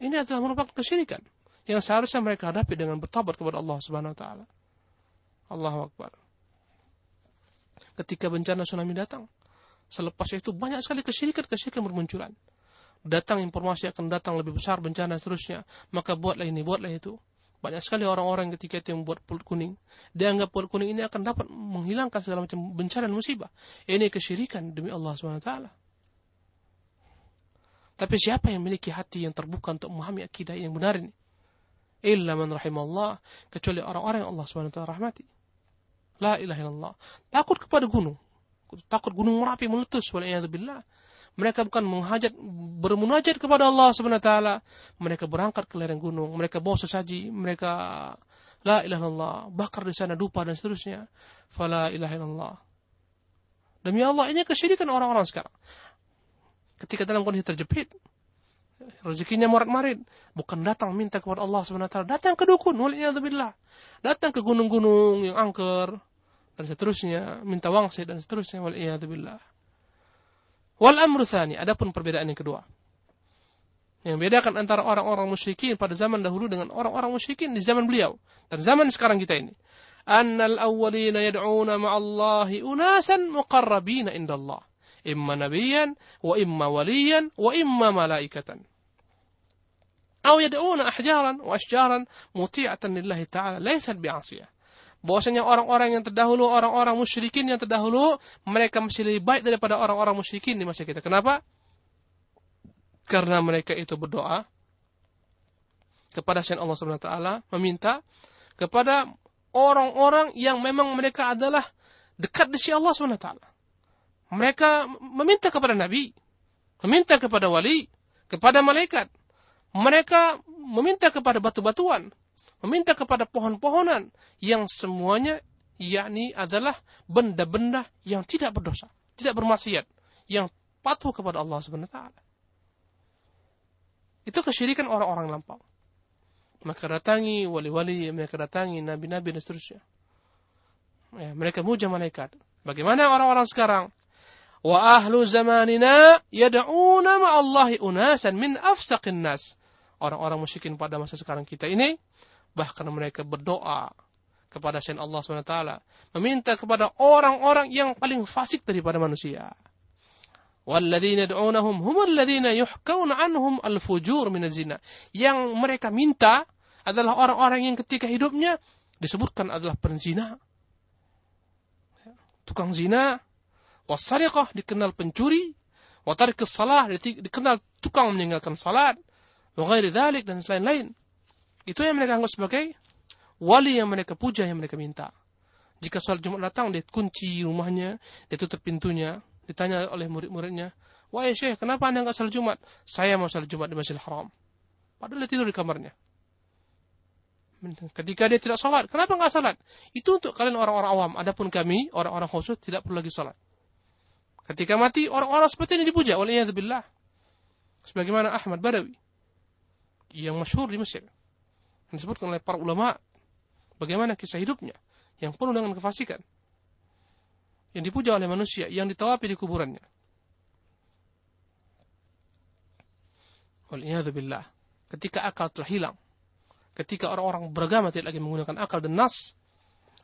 Ini adalah merupakan kesyirikan yang seharusnya mereka hadapi dengan bertobat kepada Allah Subhanahu wa taala. Allahu Akbar. Ketika bencana tsunami datang, selepas itu banyak sekali kesyirikan-kesyirikan bermunculan. Datang informasi akan datang lebih besar bencana seterusnya, maka buatlah ini, buatlah itu. Banyak sekali orang-orang ketika itu yang membuat pulut kuning. Dianggap pulut kuning ini akan dapat menghilangkan segala macam bencana dan musibah. Ini kesyirikan demi Allah SWT. Tapi siapa yang memiliki hati yang terbuka untuk memahami akidah yang benar ini? Illa man Allah Kecuali orang-orang yang Allah SWT rahmati. La ilaha illallah. Takut kepada gunung. Takut gunung merapi meletus. Waliyahzubillah. billah mereka bukan menghajat, bermunajat kepada Allah Subhanahu Mereka berangkat ke lereng gunung, mereka bawa sesaji, mereka la ilaha illallah, bakar di sana dupa dan seterusnya. Fala ilaha illallah. Demi Allah, ini kesyirikan orang-orang sekarang. Ketika dalam kondisi terjepit, rezekinya morat-marit, bukan datang minta kepada Allah Subhanahu datang ke dukun, waliyadzubillah. Datang ke gunung-gunung yang angker dan seterusnya, minta wangsit dan seterusnya, waliyadzubillah. Wal amru tsani, adapun perbedaan yang kedua. Yang bedakan antara orang-orang musyrikin pada zaman dahulu dengan orang-orang musyrikin di zaman beliau dan zaman sekarang kita ini. Annal awwalina yad'una ma'allahi unasan muqarrabina indallah. Imma nabiyan, wa imma waliyan, wa imma malaikatan. Atau yad'una ahjaran wa ashjaran muti'atan lillahi ta'ala, laysat bi'asiyah bahwasanya orang-orang yang terdahulu, orang-orang musyrikin yang terdahulu, mereka masih lebih baik daripada orang-orang musyrikin di masa kita. Kenapa? Karena mereka itu berdoa kepada Sayyidina Allah Subhanahu wa taala, meminta kepada orang-orang yang memang mereka adalah dekat di sisi Allah Subhanahu wa taala. Mereka meminta kepada nabi, meminta kepada wali, kepada malaikat. Mereka meminta kepada batu-batuan, meminta kepada pohon-pohonan yang semuanya yakni adalah benda-benda yang tidak berdosa, tidak bermaksiat, yang patuh kepada Allah Subhanahu wa taala. Itu kesyirikan orang-orang lampau. Mereka datangi wali-wali, mereka datangi nabi-nabi dan seterusnya. Ya, mereka muja malaikat. Bagaimana orang-orang sekarang? Wa ahlu zamanina yad'una ma'allahi unasan min afsaqin nas. Orang-orang musyrikin pada masa sekarang kita ini Bahkan mereka berdoa kepada Sen Allah SWT. Meminta kepada orang-orang yang paling fasik daripada manusia. وَالَّذِينَ دُعُونَهُمْ هُمَ الَّذِينَ يُحْكَوْنَ عَنْهُمْ الْفُجُورُ zina Yang mereka minta adalah orang-orang yang ketika hidupnya disebutkan adalah penzina. Tukang zina. Wasariqah dikenal pencuri. Watarikus salah dikenal tukang meninggalkan salat. Wa dan lain-lain. Itu yang mereka anggap sebagai wali yang mereka puja, yang mereka minta. Jika sholat Jumat datang, dia kunci rumahnya, dia tutup pintunya, ditanya oleh murid-muridnya, Wahai Syekh, kenapa Anda nggak salat Jumat? Saya mau salat Jumat di Masjid Haram. Padahal dia tidur di kamarnya. Ketika dia tidak sholat, kenapa nggak sholat? Itu untuk kalian orang-orang awam. Adapun kami, orang-orang khusus, tidak perlu lagi sholat. Ketika mati, orang-orang seperti ini dipuja oleh Sebagaimana Ahmad Badawi. Yang masyhur di Mesir yang disebutkan oleh para ulama bagaimana kisah hidupnya yang penuh dengan kefasikan yang dipuja oleh manusia yang ditawapi di kuburannya billah ketika akal telah hilang ketika orang-orang beragama tidak lagi menggunakan akal dan nas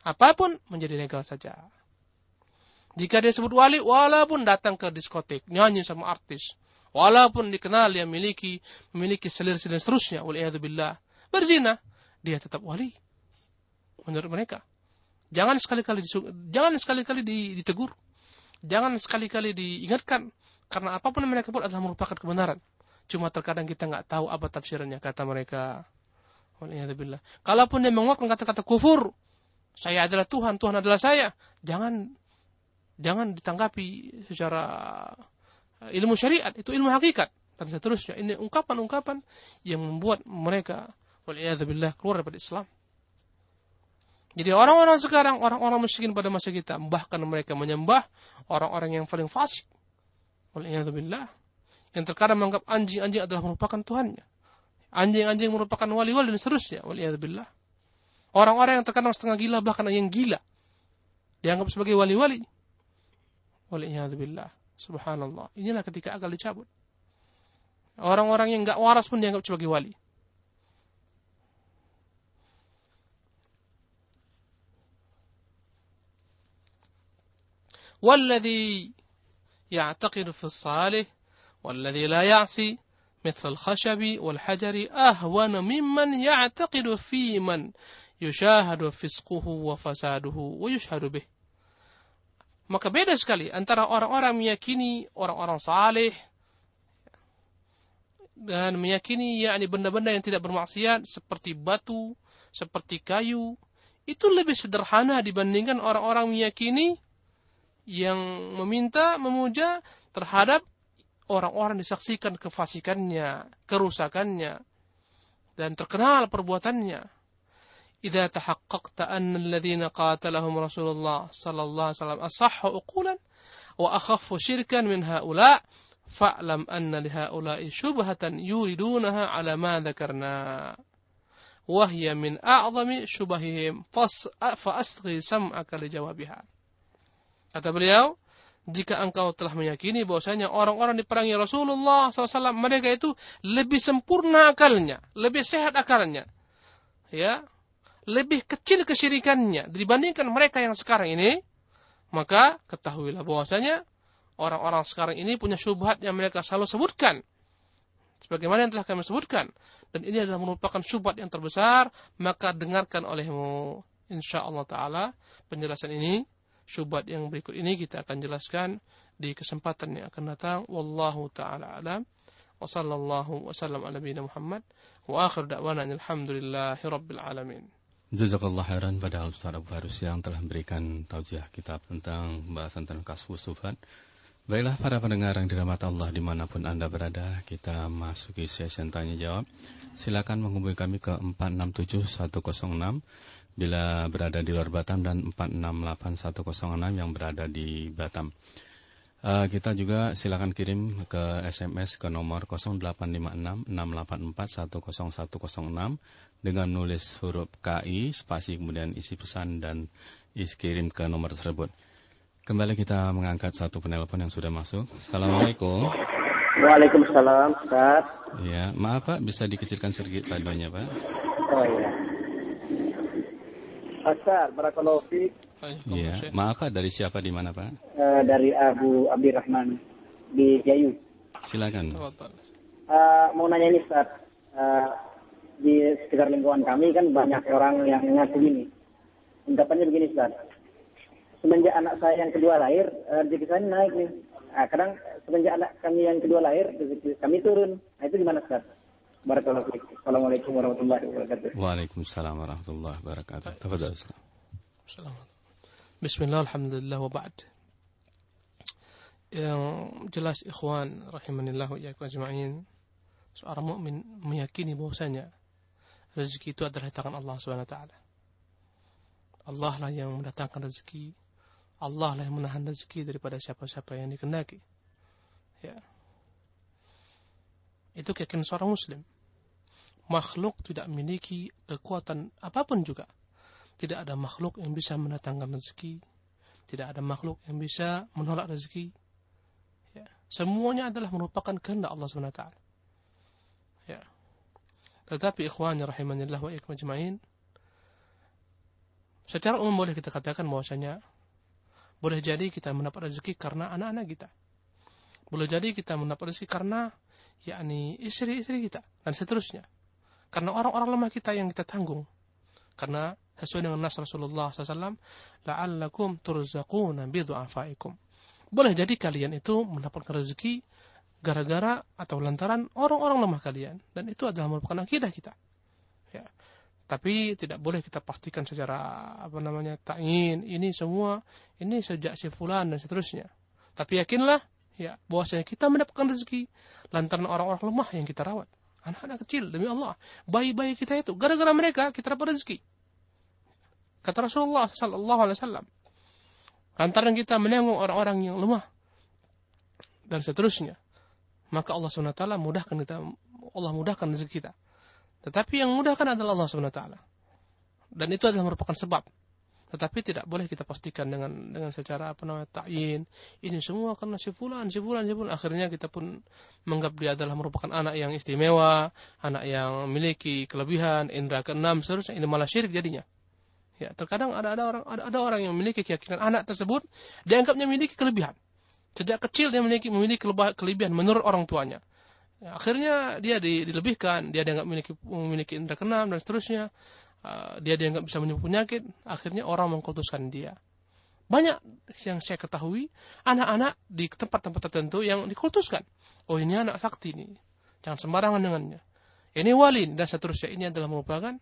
apapun menjadi legal saja jika dia sebut wali walaupun datang ke diskotik nyanyi sama artis walaupun dikenal yang memiliki memiliki selir dan seterusnya billah berzina, dia tetap wali menurut mereka. Jangan sekali-kali jangan sekali-kali ditegur. Jangan sekali-kali diingatkan karena apapun yang mereka buat adalah merupakan kebenaran. Cuma terkadang kita nggak tahu apa tafsirannya kata mereka. Alhamdulillah. Kalaupun dia menguatkan kata-kata kufur, saya adalah Tuhan, Tuhan adalah saya. Jangan jangan ditanggapi secara eh, ilmu syariat, itu ilmu hakikat dan seterusnya. Ini ungkapan-ungkapan yang membuat mereka Waliyahzubillah keluar daripada Islam. Jadi orang-orang sekarang, orang-orang miskin pada masa kita, bahkan mereka menyembah orang-orang yang paling fasik. Waliyahzubillah. Yang terkadang menganggap anjing-anjing adalah merupakan Tuhannya. Anjing-anjing merupakan wali-wali dan seterusnya. Waliyahzubillah. Orang-orang yang terkadang setengah gila, bahkan yang gila. Dianggap sebagai wali-wali. Waliyahzubillah. Subhanallah. Inilah ketika akal dicabut. Orang-orang yang nggak waras pun dianggap sebagai wali. والذي يعتقد في الصالح والذي لا يعصي مثل الخشب والحجر أهون ممن يعتقد في من يشاهد فسقه وفساده ويشهد به maka beda sekali antara orang-orang meyakini orang-orang saleh dan meyakini yakni benda-benda yang tidak bermaksiat seperti batu, seperti kayu, itu lebih sederhana dibandingkan orang-orang meyakini yang meminta memuja terhadap orang-orang disaksikan kefasikannya, kerusakannya, dan terkenal perbuatannya. Idza tahaqqaqta anna alladhina qatalahum Rasulullah sallallahu alaihi wasallam asahhu uqulan wa akhaffu syirkan min haula fa'lam anna li haula syubhatan yuridunaha ala ma dzakarna. hiya min a'zami syubahihim fa'asghi sam'aka li jawabiha. Kata beliau, jika engkau telah meyakini bahwasanya orang-orang di perangnya Rasulullah SAW mereka itu lebih sempurna akalnya, lebih sehat akalnya, ya, lebih kecil kesyirikannya dibandingkan mereka yang sekarang ini, maka ketahuilah bahwasanya orang-orang sekarang ini punya syubhat yang mereka selalu sebutkan. Sebagaimana yang telah kami sebutkan. Dan ini adalah merupakan syubhat yang terbesar, maka dengarkan olehmu. Insya Allah Ta'ala penjelasan ini syubhat yang berikut ini kita akan jelaskan di kesempatan yang akan datang. Wallahu taala alam. Wa sallallahu wa sallam ala nabiyina Muhammad wa akhir da'wana alhamdulillahirabbil alamin. Jazakallah khairan pada Al-Ustaz Abu Harus yang telah memberikan tausiah kitab tentang pembahasan tentang kasus sufan. Baiklah para pendengar yang dirahmati Allah dimanapun Anda berada, kita masuki sesi tanya jawab. Silakan menghubungi kami ke 467106 bila berada di luar Batam dan 468106 yang berada di Batam. Uh, kita juga silakan kirim ke SMS ke nomor 0856-684-10106 dengan nulis huruf KI, spasi kemudian isi pesan dan isi kirim ke nomor tersebut. Kembali kita mengangkat satu penelpon yang sudah masuk. Assalamualaikum. Waalaikumsalam, Ustaz. Ya, maaf Pak, bisa dikecilkan sedikit radionya Pak. Oh iya. Pasar, para Iya, maaf Pak, dari siapa di mana Pak? Uh, dari Abu Abdurrahman di Jayu. Silakan. Uh, mau nanya ini Ustaz, uh, di sekitar lingkungan kami kan banyak orang yang ngaku gini. Ungkapannya begini Ustaz, semenjak anak saya yang kedua lahir, uh, saya naik nih. Nah, kadang semenjak anak kami yang kedua lahir, kami turun. Nah itu gimana Ustaz? Barakallahu Assalamualaikum warahmatullahi wabarakatuh. Waalaikumsalam warahmatullahi wabarakatuh. تفضل Bismillah, alhamdulillah, wa ba'd. Yang jelas ikhwan rahimanillah wa iyyakum ajma'in. Seorang mukmin meyakini bahwasanya rezeki itu adalah tangan Allah Subhanahu wa taala. Allah lah yang mendatangkan rezeki. Allah lah yang menahan rezeki daripada siapa-siapa yang dikendaki. Ya. Itu keyakinan seorang muslim makhluk tidak memiliki kekuatan apapun juga. Tidak ada makhluk yang bisa mendatangkan rezeki. Tidak ada makhluk yang bisa menolak rezeki. Ya. Semuanya adalah merupakan kehendak Allah SWT. Ya. Tetapi ikhwan rahimahnya wa ikhwan jema'in. Secara umum boleh kita katakan bahwasanya boleh jadi kita mendapat rezeki karena anak-anak kita. Boleh jadi kita mendapat rezeki karena yakni istri-istri kita dan seterusnya. Karena orang-orang lemah kita yang kita tanggung. Karena sesuai dengan nas Rasulullah SAW, la'allakum turzaquna bidu'afaikum. Boleh jadi kalian itu mendapatkan rezeki gara-gara atau lantaran orang-orang lemah kalian. Dan itu adalah merupakan akidah kita. Ya. Tapi tidak boleh kita pastikan secara apa namanya ta'in ini semua ini sejak si fulan dan seterusnya. Tapi yakinlah ya bahwasanya kita mendapatkan rezeki lantaran orang-orang lemah yang kita rawat. Anak-anak kecil, demi Allah. Bayi-bayi kita itu, gara-gara mereka kita dapat rezeki. Kata Rasulullah Sallallahu Alaihi Wasallam. Lantaran kita menengok orang-orang yang lemah dan seterusnya, maka Allah Subhanahu Wa Taala mudahkan kita, Allah mudahkan rezeki kita. Tetapi yang mudahkan adalah Allah Subhanahu Wa Taala. Dan itu adalah merupakan sebab tetapi tidak boleh kita pastikan dengan dengan secara apa namanya takyin ini semua karena si fulan si fulan si fulan akhirnya kita pun menganggap dia adalah merupakan anak yang istimewa anak yang memiliki kelebihan indra keenam seterusnya ini malah syirik jadinya ya terkadang ada ada orang ada, ada orang yang memiliki keyakinan anak tersebut dianggapnya memiliki kelebihan sejak kecil dia memiliki memiliki kelebihan menurut orang tuanya ya, akhirnya dia dilebihkan, dia dianggap memiliki memiliki indra keenam dan seterusnya. Dia eh, dia dianggap bisa menyembuh penyakit, akhirnya orang mengkultuskan dia. Banyak yang saya ketahui, anak-anak di tempat-tempat tertentu yang dikultuskan. Oh ini anak sakti nih, jangan sembarangan dengannya. Ini wali dan seterusnya. Ini adalah merupakan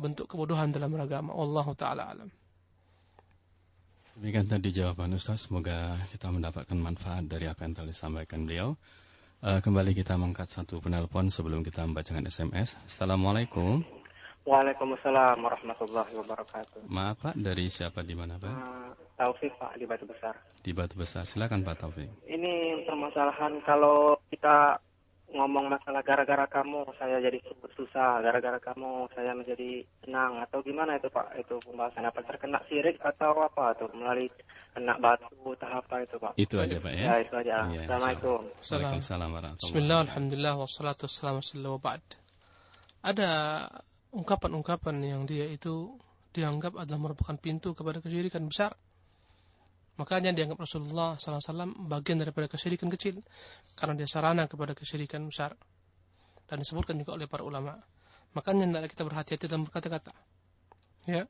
bentuk kebodohan dalam beragama. Allah Ta'ala alam. Demikian tadi jawaban Ustaz. Semoga kita mendapatkan manfaat dari apa yang telah disampaikan beliau. Uh, kembali kita mengangkat satu penelpon sebelum kita membacakan SMS. Assalamualaikum. Waalaikumsalam warahmatullahi wabarakatuh. Maaf Pak, dari siapa di mana Pak? Uh, Taufik Pak, di Batu Besar. Di Batu Besar, silakan Pak Taufik. Ini permasalahan kalau kita ngomong masalah gara-gara kamu saya jadi susah, gara-gara kamu saya menjadi tenang atau gimana itu Pak? Itu pembahasan apa terkena sirik atau apa tuh melalui kena batu tahap apa itu Pak? Itu aja Pak ya. Ya itu aja. Ya, Assalamualaikum. Waalaikumsalam warahmatullahi Bismillah, Ada ungkapan-ungkapan yang dia itu dianggap adalah merupakan pintu kepada kesyirikan besar. Makanya dianggap Rasulullah SAW bagian daripada kesyirikan kecil. Karena dia sarana kepada kesyirikan besar. Dan disebutkan juga oleh para ulama. Makanya hendaklah kita berhati-hati dalam berkata-kata. Ya.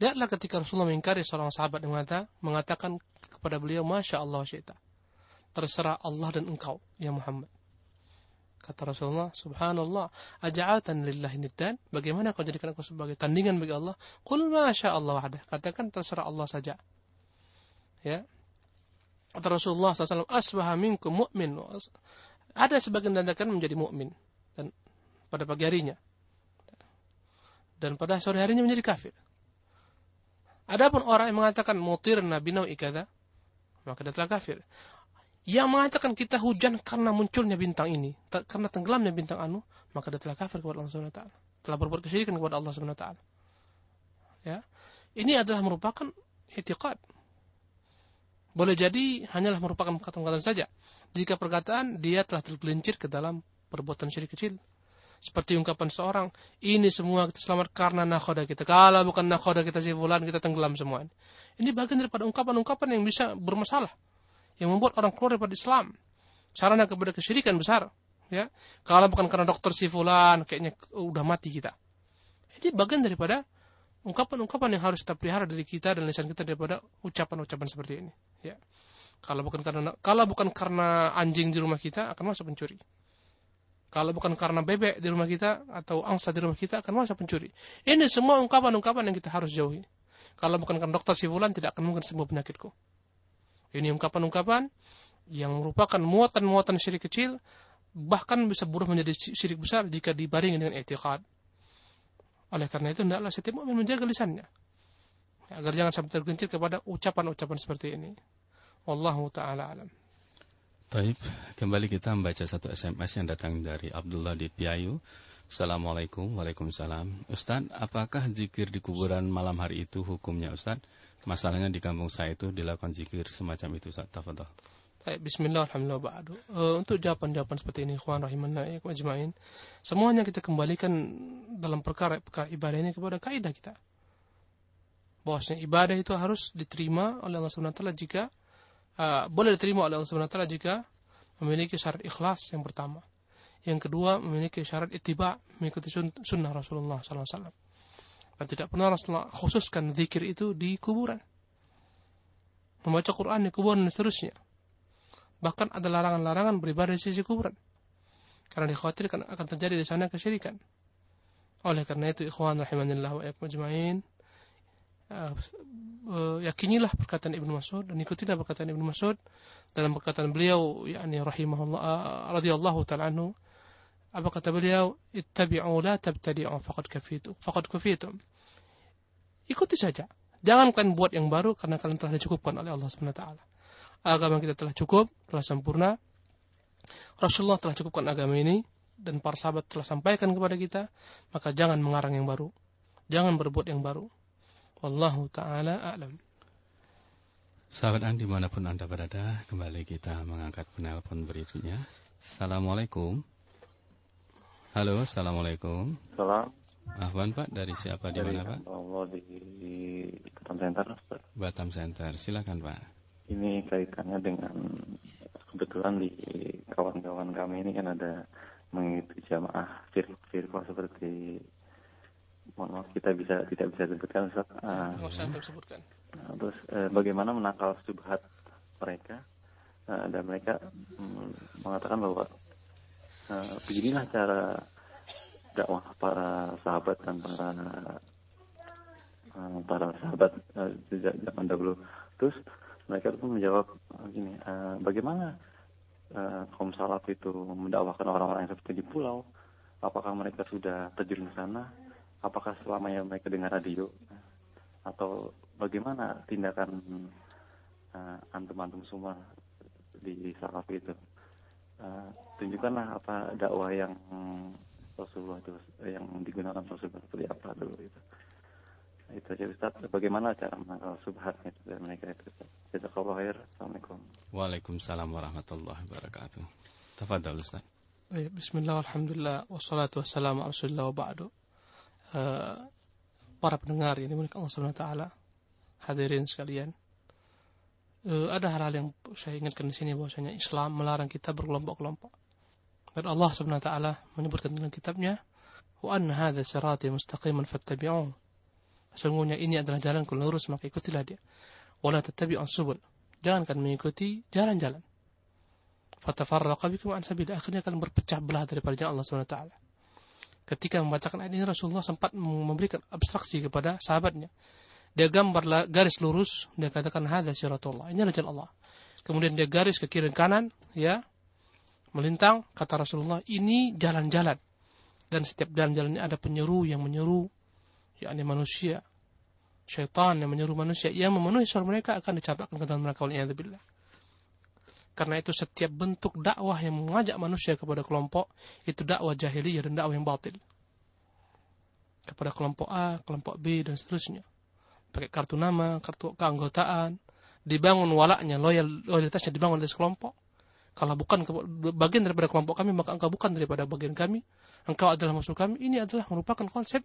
Lihatlah ketika Rasulullah mengingkari seorang sahabat yang mengata, mengatakan kepada beliau, Masya Allah syaita. Terserah Allah dan engkau, ya Muhammad. Kata Rasulullah, subhanallah, aja'atan lillahi niddan, bagaimana kau jadikan aku sebagai tandingan bagi Allah? Qul masya Allah ada. Katakan terserah Allah saja. Ya. Kata Rasulullah SAW, asbaha minkum mu'min. Ada sebagian kan menjadi mu'min dan pada pagi harinya. Dan pada sore harinya menjadi kafir. Adapun orang yang mengatakan mutir nabi nau ikada, maka dia telah kafir yang mengatakan kita hujan karena munculnya bintang ini, karena tenggelamnya bintang anu, maka dia telah kafir kepada Allah Subhanahu wa taala. Telah berbuat kesyirikan kepada Allah Subhanahu wa taala. Ya. Ini adalah merupakan i'tiqad. Boleh jadi hanyalah merupakan perkataan-perkataan saja. Jika perkataan dia telah tergelincir ke dalam perbuatan syirik kecil. Seperti ungkapan seorang, ini semua kita selamat karena nakhoda kita. Kalau bukan nakhoda kita si fulan, kita tenggelam semua. Ini bagian daripada ungkapan-ungkapan yang bisa bermasalah yang membuat orang keluar daripada Islam. Sarana kepada kesyirikan besar. Ya, kalau bukan karena dokter si fulan, kayaknya oh, udah mati kita. Jadi bagian daripada ungkapan-ungkapan yang harus kita pelihara dari kita dan lisan kita daripada ucapan-ucapan seperti ini. Ya. Kalau bukan karena kalau bukan karena anjing di rumah kita akan masuk pencuri. Kalau bukan karena bebek di rumah kita atau angsa di rumah kita akan masuk pencuri. Ini semua ungkapan-ungkapan yang kita harus jauhi. Kalau bukan karena dokter si Fulan tidak akan mungkin sembuh penyakitku. Ini ungkapan-ungkapan yang merupakan muatan-muatan syirik kecil bahkan bisa berubah menjadi syirik besar jika dibaringin dengan etikat. Oleh karena itu tidaklah setiap mu'min menjaga lisannya agar jangan sampai tergencir kepada ucapan-ucapan seperti ini. Wallahu taala alam. Taib, kembali kita membaca satu SMS yang datang dari Abdullah di Piayu. Assalamualaikum, waalaikumsalam. Ustaz, apakah zikir di kuburan malam hari itu hukumnya Ustaz? masalahnya di kampung saya itu dilakukan zikir semacam itu Tafadhol. Baik, bismillah, alhamdulillah, Uh, untuk jawaban-jawaban seperti ini, Khuan rahimahna, ya, Kumajma'in, Semuanya kita kembalikan dalam perkara-perkara ibadah ini kepada kaidah kita. Bahwasanya ibadah itu harus diterima oleh Allah SWT jika, uh, boleh diterima oleh Allah SWT jika memiliki syarat ikhlas yang pertama. Yang kedua, memiliki syarat itiba, mengikuti sunnah Rasulullah SAW. Dan tidak pernah Rasulullah khususkan zikir itu di kuburan. Membaca Quran di kuburan dan seterusnya. Bahkan ada larangan-larangan beribadah di sisi kuburan. Karena dikhawatirkan akan terjadi di sana kesyirikan. Oleh karena itu, ikhwan rahimahillah wa ajma'in, eh, eh, yakinilah perkataan Ibnu Mas'ud dan ikutilah perkataan Ibnu Mas'ud dalam perkataan beliau yakni rahimahullah eh, radhiyallahu taala anhu apa kata beliau? Ittabi'u la tabtadi'u faqad kafitu Faqad itu Ikuti saja. Jangan kalian buat yang baru karena kalian telah dicukupkan oleh Allah Subhanahu wa taala. Agama kita telah cukup, telah sempurna. Rasulullah telah cukupkan agama ini dan para sahabat telah sampaikan kepada kita, maka jangan mengarang yang baru. Jangan berbuat yang baru. Wallahu taala a'lam. Sahabat Anda dimanapun Anda berada, kembali kita mengangkat penelpon berikutnya. Assalamualaikum. Halo, assalamualaikum. Salam. Ahwan Pak, dari siapa di mana Pak? Allah di Batam Center. Pak. Batam Center, silakan Pak. Ini kaitannya dengan kebetulan di kawan-kawan kami ini kan ada mengikuti jamaah firqa seperti mohon maaf kita bisa tidak bisa sebutkan Ustaz. Uh, usah ah, tersebutkan. Nah, terus eh, bagaimana menakal subhat mereka Nah, dan mereka mm, mengatakan bahwa Eh, beginilah cara dakwah para sahabat dan para uh, para sahabat uh, sejak zaman dahulu. Terus mereka pun menjawab gini, uh, bagaimana uh, kaum salaf itu mendakwahkan orang-orang yang seperti di pulau? Apakah mereka sudah terjun ke sana? Apakah selama yang mereka dengar radio? Atau bagaimana tindakan uh, antum-antum semua di salaf itu? Eh, tunjukkanlah apa dakwah yang Rasulullah itu yang digunakan Rasulullah seperti apa dulu itu. Nah, itu aja Ustaz, bagaimana cara menangkal subhat itu dari mereka itu Ustaz. Jazakallah khair. Assalamualaikum. Waalaikumsalam warahmatullahi wabarakatuh. Tafadhal Ustaz. Baik, bismillah, alhamdulillah, wassalatu wassalamu ala rasulullah wa ba'du. Uh, para pendengar ya, ini mulai Allah Subhanahu wa taala, hadirin sekalian uh, ada hal-hal yang saya ingatkan di sini bahwasanya Islam melarang kita berkelompok-kelompok. Dan Allah Subhanahu wa taala menyebutkan dalam kitabnya, "Wa anna hadza sirati mustaqiman fattabi'uhu." Sesungguhnya ini adalah jalan yang lurus, maka ikutilah dia. la tattabi'us subul. Jangan kan mengikuti jalan-jalan. Fatafarraqa bikum an sabil. Akhirnya akan berpecah belah daripada jalan Allah Subhanahu wa taala. Ketika membacakan ayat ini Rasulullah sempat memberikan abstraksi kepada sahabatnya dia gambar garis lurus dia katakan hadza siratullah ini adalah jalan Allah kemudian dia garis ke kiri dan kanan ya melintang kata Rasulullah ini jalan-jalan dan setiap jalan-jalannya ada penyeru yang menyeru yakni manusia syaitan yang menyeru manusia yang memenuhi suara mereka akan dicapakkan ke dalam neraka waliyadzubillah karena itu setiap bentuk dakwah yang mengajak manusia kepada kelompok itu dakwah jahiliyah dan dakwah yang batil kepada kelompok A, kelompok B dan seterusnya pakai kartu nama, kartu keanggotaan, dibangun walaknya, loyal, loyalitasnya dibangun dari sekelompok. Kalau bukan bagian daripada kelompok kami, maka engkau bukan daripada bagian kami. Engkau adalah musuh kami. Ini adalah merupakan konsep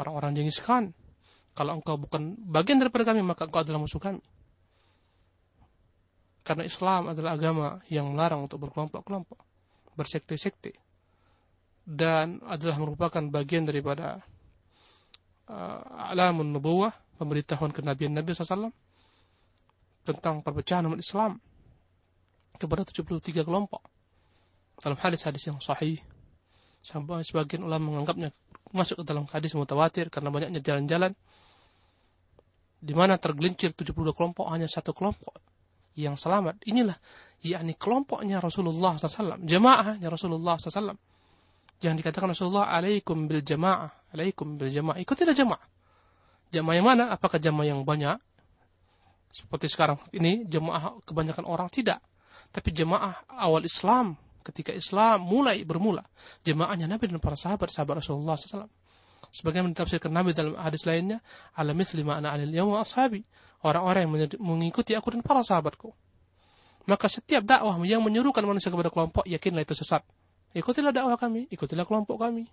orang-orang jenis Khan. Kalau engkau bukan bagian daripada kami, maka engkau adalah musuh kami. Karena Islam adalah agama yang melarang untuk berkelompok-kelompok, bersekte-sekte. Dan adalah merupakan bagian daripada uh, alamun nubuwah pemberitahuan ke Nabi SAW tentang perpecahan umat Islam kepada 73 kelompok. Dalam hadis-hadis yang sahih, sampai sebagian ulama menganggapnya masuk ke dalam hadis mutawatir karena banyaknya jalan-jalan di mana tergelincir 72 kelompok hanya satu kelompok yang selamat. Inilah yakni kelompoknya Rasulullah SAW, jemaahnya Rasulullah SAW. Jangan dikatakan Rasulullah alaikum bil jamaah, alaikum bil jamaah. Ikutilah jamaah. Jamaah yang mana? Apakah jamaah yang banyak? Seperti sekarang ini jemaah kebanyakan orang tidak. Tapi jemaah awal Islam, ketika Islam mulai bermula. Jemaahnya Nabi dan para sahabat, sahabat Rasulullah SAW. Sebagaimana ditafsirkan Nabi dalam hadis lainnya, alamis lima anak alil ashabi. Orang-orang yang mengikuti aku dan para sahabatku. Maka setiap dakwah yang menyuruhkan manusia kepada kelompok, yakinlah itu sesat. Ikutilah dakwah kami, ikutilah kelompok kami.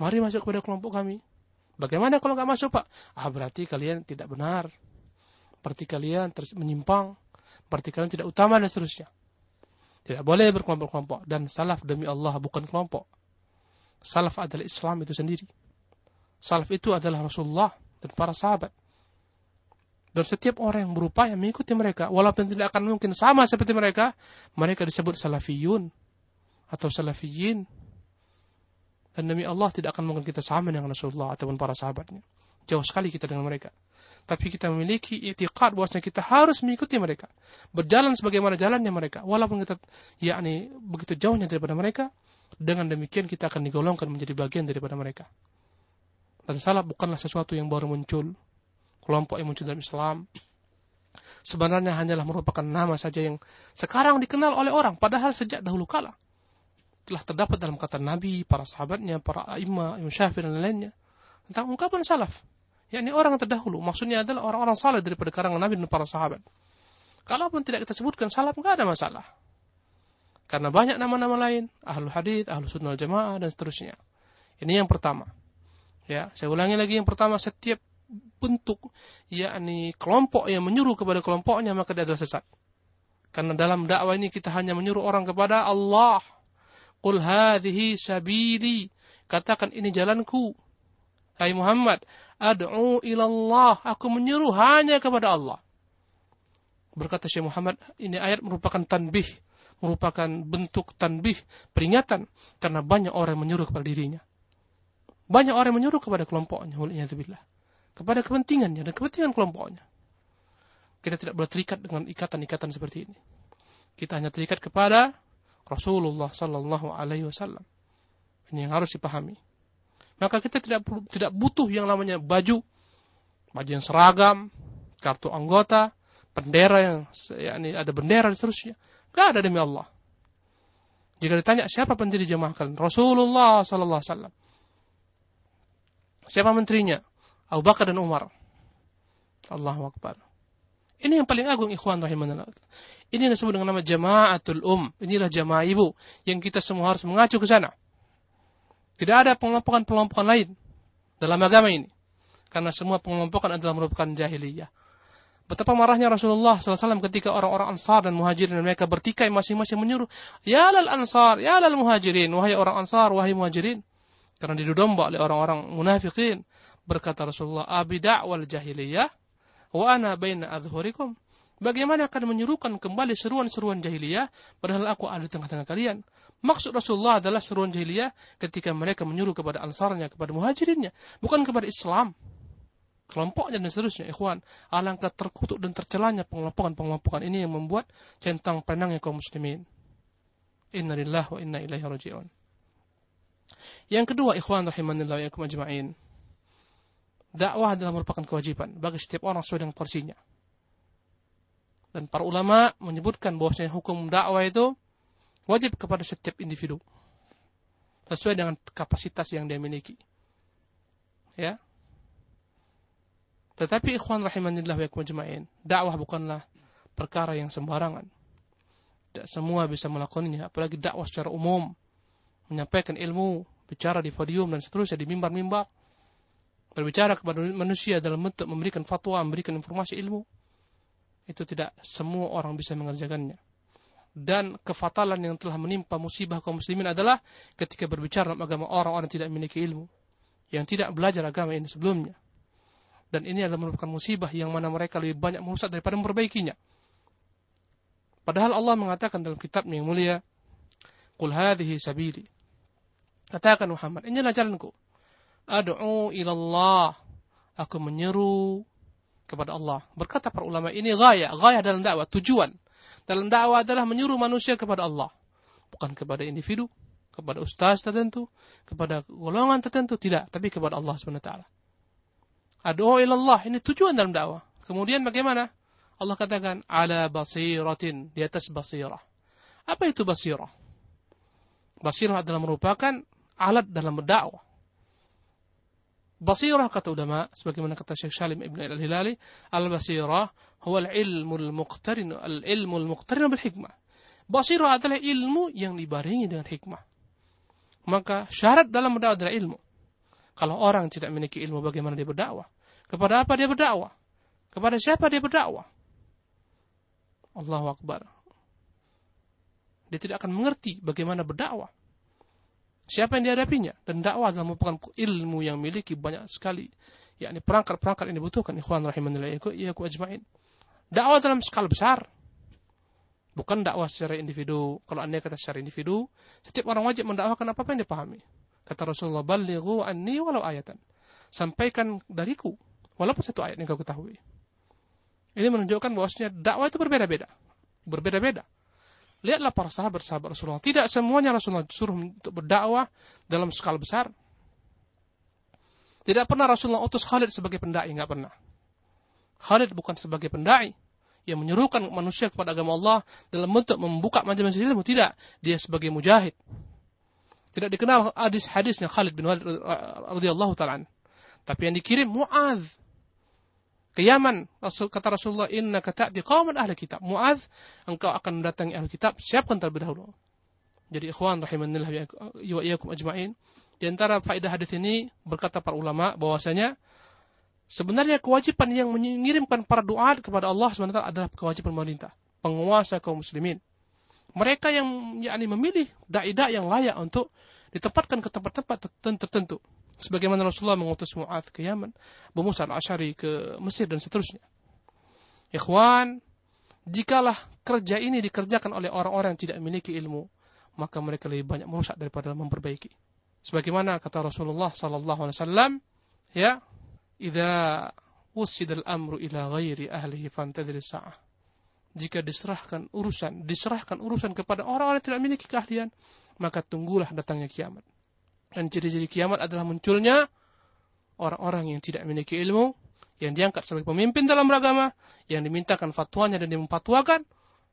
Mari masuk kepada kelompok kami. Bagaimana kalau nggak masuk pak? Ah berarti kalian tidak benar. Berarti kalian terus menyimpang. Berarti kalian tidak utama dan seterusnya. Tidak boleh berkelompok-kelompok. Dan salaf demi Allah bukan kelompok. Salaf adalah Islam itu sendiri. Salaf itu adalah Rasulullah dan para sahabat. Dan setiap orang yang berupaya mengikuti mereka, walaupun tidak akan mungkin sama seperti mereka, mereka disebut salafiyun atau salafiyin dan demi Allah tidak akan mungkin kita sama dengan Rasulullah ataupun para sahabatnya. Jauh sekali kita dengan mereka. Tapi kita memiliki itiqad bahwasanya kita harus mengikuti mereka. Berjalan sebagaimana jalannya mereka. Walaupun kita yakni begitu jauhnya daripada mereka, dengan demikian kita akan digolongkan menjadi bagian daripada mereka. Dan salah bukanlah sesuatu yang baru muncul. Kelompok yang muncul dalam Islam, sebenarnya hanyalah merupakan nama saja yang sekarang dikenal oleh orang padahal sejak dahulu kala telah terdapat dalam kata Nabi, para sahabatnya, para imam, Imam syafir dan lainnya tentang ungkapan salaf. yakni orang terdahulu, maksudnya adalah orang-orang salaf daripada karangan Nabi dan para sahabat. Kalaupun tidak kita sebutkan salaf nggak ada masalah. Karena banyak nama-nama lain, Ahlul hadith, ahlul sunnah jamaah dan seterusnya. Ini yang pertama. Ya, saya ulangi lagi yang pertama setiap bentuk yakni kelompok yang menyuruh kepada kelompoknya maka dia adalah sesat. Karena dalam dakwah ini kita hanya menyuruh orang kepada Allah Qul hadhihi sabili. Katakan ini jalanku. Hai Muhammad, ad'u ilallah. Aku menyeru hanya kepada Allah. Berkata Syekh Muhammad, ini ayat merupakan tanbih. Merupakan bentuk tanbih, peringatan. Karena banyak orang menyuruh kepada dirinya. Banyak orang menyuruh kepada kelompoknya. Waliyahzubillah. Kepada kepentingannya dan kepentingan kelompoknya. Kita tidak boleh terikat dengan ikatan-ikatan seperti ini. Kita hanya terikat kepada Rasulullah Sallallahu Alaihi Wasallam. Ini yang harus dipahami. Maka kita tidak tidak butuh yang namanya baju, baju yang seragam, kartu anggota, bendera yang yakni ada bendera dan seterusnya. Gak ada demi Allah. Jika ditanya siapa pendiri jemaah kalian? Rasulullah Sallallahu Alaihi Wasallam. Siapa menterinya? Abu Bakar dan Umar. Allahu Akbar. Ini yang paling agung ikhwan rahimahullah. Ini yang disebut dengan nama jamaatul um. Inilah jamaah ibu yang kita semua harus mengacu ke sana. Tidak ada pengelompokan-pengelompokan lain dalam agama ini. Karena semua pengelompokan adalah merupakan jahiliyah. Betapa marahnya Rasulullah SAW ketika orang-orang Ansar dan Muhajirin dan mereka bertikai masing-masing menyuruh, Ya lal Ansar, Ya lal Muhajirin, wahai orang Ansar, wahai Muhajirin. Karena didudomba oleh orang-orang munafikin. Berkata Rasulullah, Abida' wal jahiliyah, wa ana baina adhhurikum. Bagaimana akan menyerukan kembali seruan-seruan jahiliyah padahal aku ada di tengah-tengah kalian? Maksud Rasulullah adalah seruan jahiliyah ketika mereka menyuruh kepada ansarnya, kepada muhajirinnya, bukan kepada Islam. Kelompoknya dan seterusnya, ikhwan. Alangkah terkutuk dan tercelanya pengelompokan-pengelompokan ini yang membuat centang penangnya kaum muslimin. Inna lillahi wa inna ilaihi raji'un. Yang kedua, ikhwan rahimanillah wa ajma'in dakwah adalah merupakan kewajiban bagi setiap orang sesuai dengan porsinya. Dan para ulama menyebutkan bahwasanya hukum dakwah itu wajib kepada setiap individu sesuai dengan kapasitas yang dia miliki. Ya. Tetapi ikhwan rahimanillah wa jema'in, dakwah bukanlah perkara yang sembarangan. Tidak semua bisa melakukannya, apalagi dakwah secara umum, menyampaikan ilmu, bicara di podium dan seterusnya di mimbar-mimbar berbicara kepada manusia dalam bentuk memberikan fatwa, memberikan informasi ilmu, itu tidak semua orang bisa mengerjakannya. Dan kefatalan yang telah menimpa musibah kaum muslimin adalah ketika berbicara dalam agama orang-orang tidak memiliki ilmu, yang tidak belajar agama ini sebelumnya. Dan ini adalah merupakan musibah yang mana mereka lebih banyak merusak daripada memperbaikinya. Padahal Allah mengatakan dalam kitab yang mulia, Qul hadhihi sabili. Katakan Muhammad, inilah jalanku. Ad'u ilallah. Aku menyeru kepada Allah. Berkata para ulama ini gaya. Gaya dalam dakwah, tujuan. Dalam dakwah adalah menyuruh manusia kepada Allah. Bukan kepada individu, kepada ustaz tertentu, kepada golongan tertentu. Tidak, tapi kepada Allah SWT. Ad'u ilallah. Ini tujuan dalam dakwah. Kemudian bagaimana? Allah katakan, ala basiratin. Di atas basirah. Apa itu basirah? Basirah adalah merupakan alat dalam berdakwah. Basirah kata ulama sebagaimana kata Syekh Salim Ibn Al-Hilali, al-basirah huwa al-ilmu al-muqtarin al-ilmu al-muqtarin bil hikmah. Basirah adalah ilmu yang dibarengi dengan hikmah. Maka syarat dalam berdakwah adalah ilmu. Kalau orang tidak memiliki ilmu bagaimana dia berdakwah? Kepada apa dia berdakwah? Kepada siapa dia berdakwah? Allahu Akbar. Dia tidak akan mengerti bagaimana berdakwah. Siapa yang dihadapinya? Dan dakwah adalah merupakan ilmu yang miliki banyak sekali. yakni perangkat-perangkat yang dibutuhkan. Ikhwan ya aku ajma'in. Dakwah dalam skala besar. Bukan dakwah secara individu. Kalau anda kata secara individu, setiap orang wajib mendakwahkan apa-apa yang dipahami. Kata Rasulullah, Balighu anni walau ayatan. Sampaikan dariku, walaupun satu ayat yang kau ketahui. Ini menunjukkan bahwasanya dakwah itu berbeda-beda. Berbeda-beda. Lihatlah para sahabat-sahabat Rasulullah. Tidak semuanya Rasulullah suruh untuk berdakwah dalam skala besar. Tidak pernah Rasulullah utus Khalid sebagai pendai, nggak pernah. Khalid bukan sebagai pendai yang menyerukan manusia kepada agama Allah dalam bentuk membuka majelis ilmu. Tidak, dia sebagai mujahid. Tidak dikenal hadis-hadisnya Khalid bin Walid radhiyallahu taala. Tapi yang dikirim Muadz Keyaman Rasul kata Rasulullah inna di kaum ahli kitab. Muaz, engkau akan mendatangi ahli kitab, siapkan terlebih dahulu. Jadi ikhwan rahimanillah wa iyyakum ajmain. Di antara faedah hadis ini berkata para ulama bahwasanya sebenarnya kewajiban yang mengirimkan para doa kepada Allah SWT adalah kewajiban pemerintah, penguasa kaum muslimin. Mereka yang yakni memilih dai-dai yang layak untuk ditempatkan ke tempat-tempat tertentu Sebagaimana Rasulullah mengutus Mu'ad ke Yaman, Abu Musa al-Ashari ke Mesir, dan seterusnya. Ikhwan, jikalah kerja ini dikerjakan oleh orang-orang yang tidak memiliki ilmu, maka mereka lebih banyak merusak daripada memperbaiki. Sebagaimana kata Rasulullah sallallahu alaihi wasallam, ya, "Idza wusida al-amru ila ghairi ahlihi fantadhir sa'ah." Jika diserahkan urusan, diserahkan urusan kepada orang-orang yang tidak memiliki keahlian, maka tunggulah datangnya kiamat. Dan ciri-ciri kiamat adalah munculnya orang-orang yang tidak memiliki ilmu, yang diangkat sebagai pemimpin dalam agama, yang dimintakan fatwanya dan dia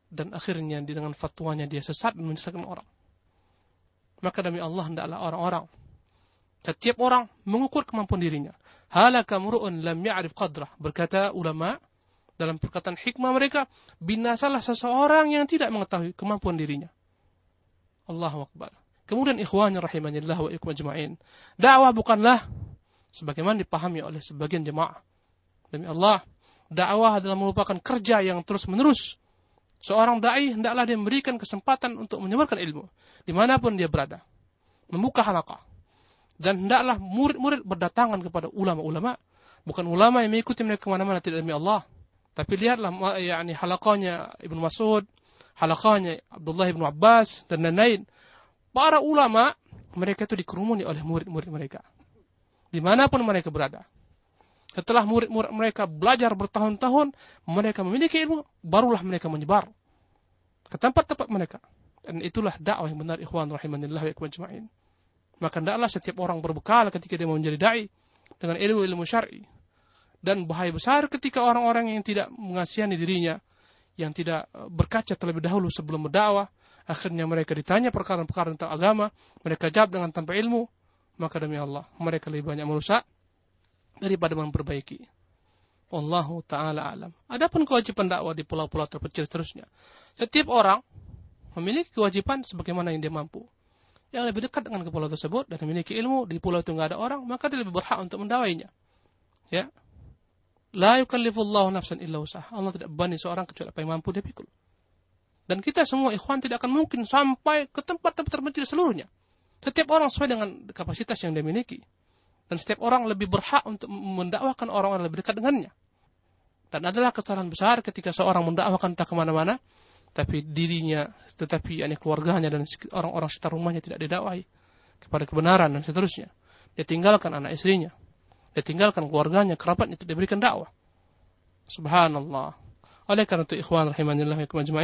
dan akhirnya dengan fatwanya dia sesat dan menyesatkan orang. Maka demi Allah hendaklah orang-orang setiap orang mengukur kemampuan dirinya. Halaka mur'un lam ya'rif qadrah. Berkata ulama dalam perkataan hikmah mereka, binasalah seseorang yang tidak mengetahui kemampuan dirinya. Allahu Akbar. Kemudian ikhwanya rahimanillah wa ikhwan jema'in. Dakwah bukanlah sebagaimana dipahami oleh sebagian jemaah. Demi Allah, dakwah adalah merupakan kerja yang terus-menerus. Seorang dai hendaklah dia memberikan kesempatan untuk menyebarkan ilmu dimanapun dia berada, membuka halaka. dan hendaklah murid-murid berdatangan kepada ulama-ulama, bukan ulama yang mengikuti mereka kemana-mana tidak demi Allah, tapi lihatlah yakni halakahnya Ibn Mas'ud, halakahnya Abdullah Ibn Abbas dan lain-lain para ulama mereka itu dikerumuni oleh murid-murid mereka. Dimanapun mereka berada. Setelah murid-murid mereka belajar bertahun-tahun, mereka memiliki ilmu, barulah mereka menyebar ke tempat-tempat mereka. Dan itulah dakwah yang benar ikhwan rahimanillah wa ikhwan jema'in. Maka tidaklah setiap orang berbekal ketika dia menjadi da'i dengan ilmu-ilmu syar'i. Dan bahaya besar ketika orang-orang yang tidak mengasihani dirinya, yang tidak eh, berkaca terlebih dahulu sebelum berdakwah, Akhirnya mereka ditanya perkara-perkara tentang agama, mereka jawab dengan tanpa ilmu, maka demi Allah, mereka lebih banyak merusak daripada memperbaiki. Allahu taala alam. Adapun kewajiban dakwah di pulau-pulau terpencil seterusnya. Setiap orang memiliki kewajiban sebagaimana yang dia mampu. Yang lebih dekat dengan ke tersebut dan memiliki ilmu di pulau itu nggak ada orang, maka dia lebih berhak untuk mendawainya. Ya, La yukallifullahu nafsan illa usaha. Allah tidak bani seorang kecuali apa yang mampu dia pikul. Dan kita semua ikhwan tidak akan mungkin sampai ke tempat-tempat terpencil seluruhnya. Setiap orang sesuai dengan kapasitas yang dia miliki. Dan setiap orang lebih berhak untuk mendakwahkan orang yang lebih dekat dengannya. Dan adalah kesalahan besar ketika seorang mendakwahkan tak kemana-mana, tapi dirinya, tetapi yani keluarganya dan orang-orang sekitar rumahnya tidak didakwahi kepada kebenaran dan seterusnya. Dia tinggalkan anak istrinya, dia tinggalkan keluarganya, kerabatnya tidak diberikan dakwah. Subhanallah. Oleh karena itu ikhwan ikhwan wa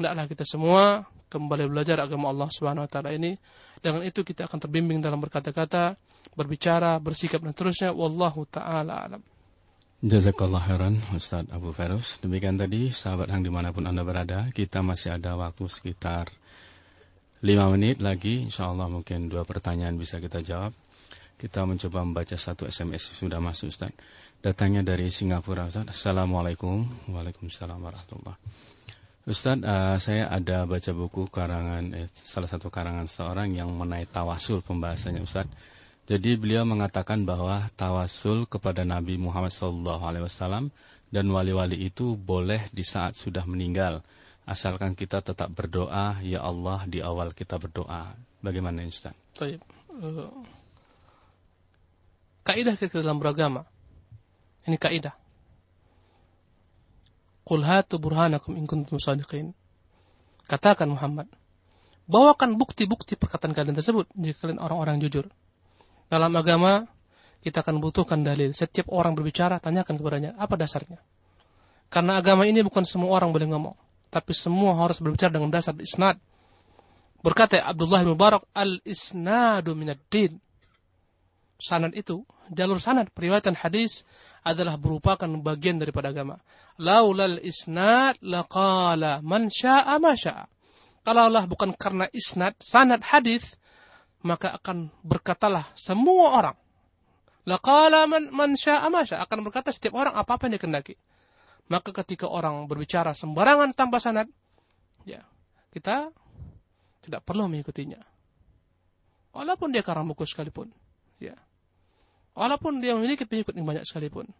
hendaklah kita semua kembali belajar agama Allah Subhanahu wa taala ini. Dengan itu kita akan terbimbing dalam berkata-kata, berbicara, bersikap dan terusnya wallahu taala alam. Jazakallah khairan Ustaz Abu Ferus Demikian tadi sahabat hang dimanapun anda berada Kita masih ada waktu sekitar 5 menit lagi Insya Allah mungkin dua pertanyaan bisa kita jawab Kita mencoba membaca satu SMS sudah masuk Ustaz Datangnya dari Singapura Ustaz Assalamualaikum Waalaikumsalam warahmatullahi Ustadz, uh, eh, saya ada baca buku karangan eh, salah satu karangan seorang yang menaik tawasul pembahasannya Ustadz. Jadi beliau mengatakan bahwa tawasul kepada Nabi Muhammad SAW dan wali-wali itu boleh di saat sudah meninggal, asalkan kita tetap berdoa, ya Allah di awal kita berdoa. Bagaimana Ustaz? Baik. Uh, kaidah kita dalam beragama. Ini kaidah. Qul hatu burhanakum in kuntum sadiqin. Katakan Muhammad, bawakan bukti-bukti perkataan kalian tersebut jika kalian orang-orang jujur. Dalam agama kita akan butuhkan dalil. Setiap orang berbicara tanyakan kepadanya apa dasarnya. Karena agama ini bukan semua orang boleh ngomong, tapi semua harus berbicara dengan dasar isnad. Berkata Abdullah bin Mubarak, al-isnadu minad din sanad itu, jalur sanad periwayatan hadis adalah merupakan bagian daripada agama. Laulal isnad laqala man syaa ma syaa. Kalaulah bukan karena isnad, sanad hadis, maka akan berkatalah semua orang. Laqala man, man syaa ma syaa. Akan berkata setiap orang apa-apa yang dikendaki. Maka ketika orang berbicara sembarangan tanpa sanad, ya, kita tidak perlu mengikutinya. Walaupun dia karang buku sekalipun. Ya. Walaupun dia memiliki pengikut yang banyak sekalipun.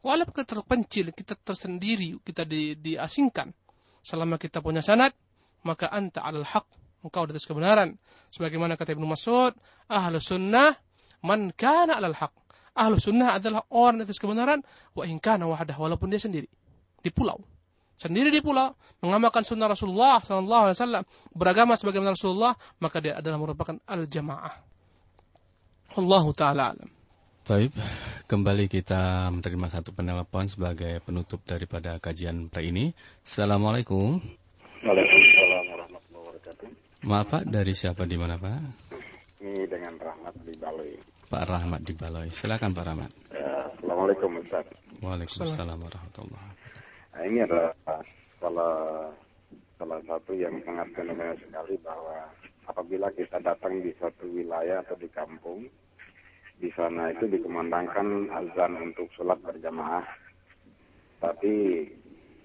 Walaupun kita terpencil, kita tersendiri, kita di, diasingkan. Selama kita punya sanat, maka anta alal haq. Engkau di atas kebenaran. Sebagaimana kata Ibnu Mas'ud, ahlu sunnah man kana alal haq. Ahlu sunnah adalah orang di atas kebenaran, wa in kana wahadah, walaupun dia sendiri. Di pulau. Sendiri di pulau, mengamalkan sunnah Rasulullah SAW, beragama sebagaimana Rasulullah, maka dia adalah merupakan al-jamaah. Allah Ta'ala alam. Baik, kembali kita menerima satu penelpon sebagai penutup daripada kajian pre ini. Assalamualaikum. Waalaikumsalam warahmatullahi wabarakatuh. Maaf Pak, dari siapa di mana Pak? Ini dengan Rahmat di Baloi. Pak Rahmat di Baloi, silakan Pak Rahmat. Ya, Assalamualaikum Ustaz. Waalaikumsalam warahmatullahi wabarakatuh. Nah, ini adalah salah salah satu yang sangat fenomenal sekali bahwa apabila kita datang di suatu wilayah atau di kampung, di sana itu dikemandangkan azan untuk sholat berjamaah. Tapi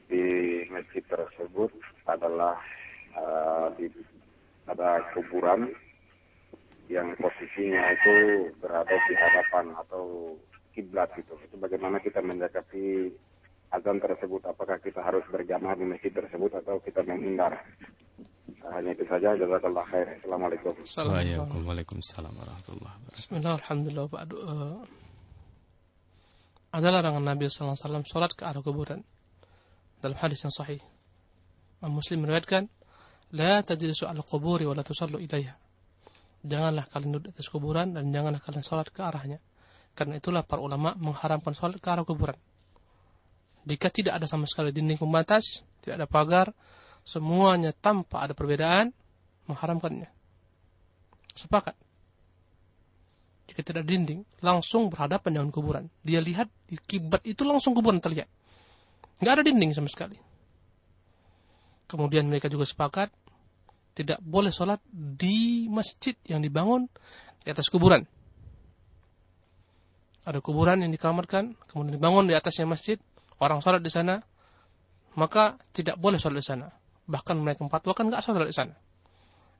di masjid tersebut adalah uh, di, ada kuburan yang posisinya itu berada di hadapan atau kiblat gitu. Itu bagaimana kita mendekati azan tersebut? Apakah kita harus berjamaah di masjid tersebut atau kita menghindar? Hanya itu saja. Jazakallah khair. Assalamualaikum. Assalamualaikum. Waalaikumsalam warahmatullahi wabarakatuh. bismillahirrahmanirrahim Alhamdulillah. Pak. Uh, eh, ada larangan Nabi Sallallahu Alaihi Wasallam sholat ke arah kuburan dalam hadis yang sahih. Muslim meriwayatkan, لا تجلسوا على wa la tusallu إليها. Janganlah kalian duduk di atas kuburan dan janganlah kalian sholat ke arahnya. Karena itulah para ulama mengharamkan sholat ke arah kuburan. Jika tidak ada sama sekali dinding pembatas, tidak ada pagar, semuanya tanpa ada perbedaan mengharamkannya. Sepakat. Jika tidak dinding, langsung berhadapan dengan kuburan. Dia lihat di kibat itu langsung kuburan terlihat. Nggak ada dinding sama sekali. Kemudian mereka juga sepakat tidak boleh sholat di masjid yang dibangun di atas kuburan. Ada kuburan yang dikamarkan, kemudian dibangun di atasnya masjid, orang sholat di sana, maka tidak boleh sholat di sana bahkan mereka memfatwakan nggak asal dari sana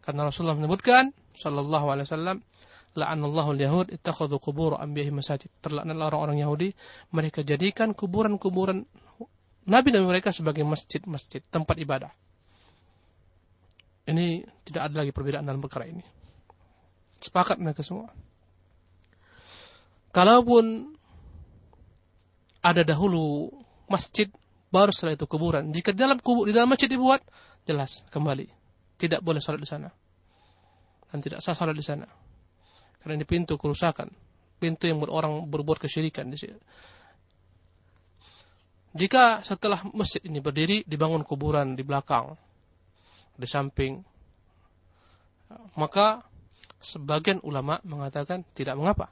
karena Rasulullah menyebutkan shallallahu alaihi wasallam la'anallahu liyahud yahud ittakhadhu qubur anbiya'ihim masajid terlaknat orang-orang Yahudi mereka jadikan kuburan-kuburan nabi dan mereka sebagai masjid-masjid tempat ibadah ini tidak ada lagi perbedaan dalam perkara ini sepakat mereka semua kalaupun ada dahulu masjid baru setelah itu kuburan. Jika di dalam kubur di dalam masjid dibuat, jelas kembali. Tidak boleh salat di sana. Dan tidak sah salat di sana. Karena ini pintu kerusakan, pintu yang berorang orang berbuat kesyirikan di situ. Jika setelah masjid ini berdiri dibangun kuburan di belakang, di samping, maka sebagian ulama mengatakan tidak mengapa.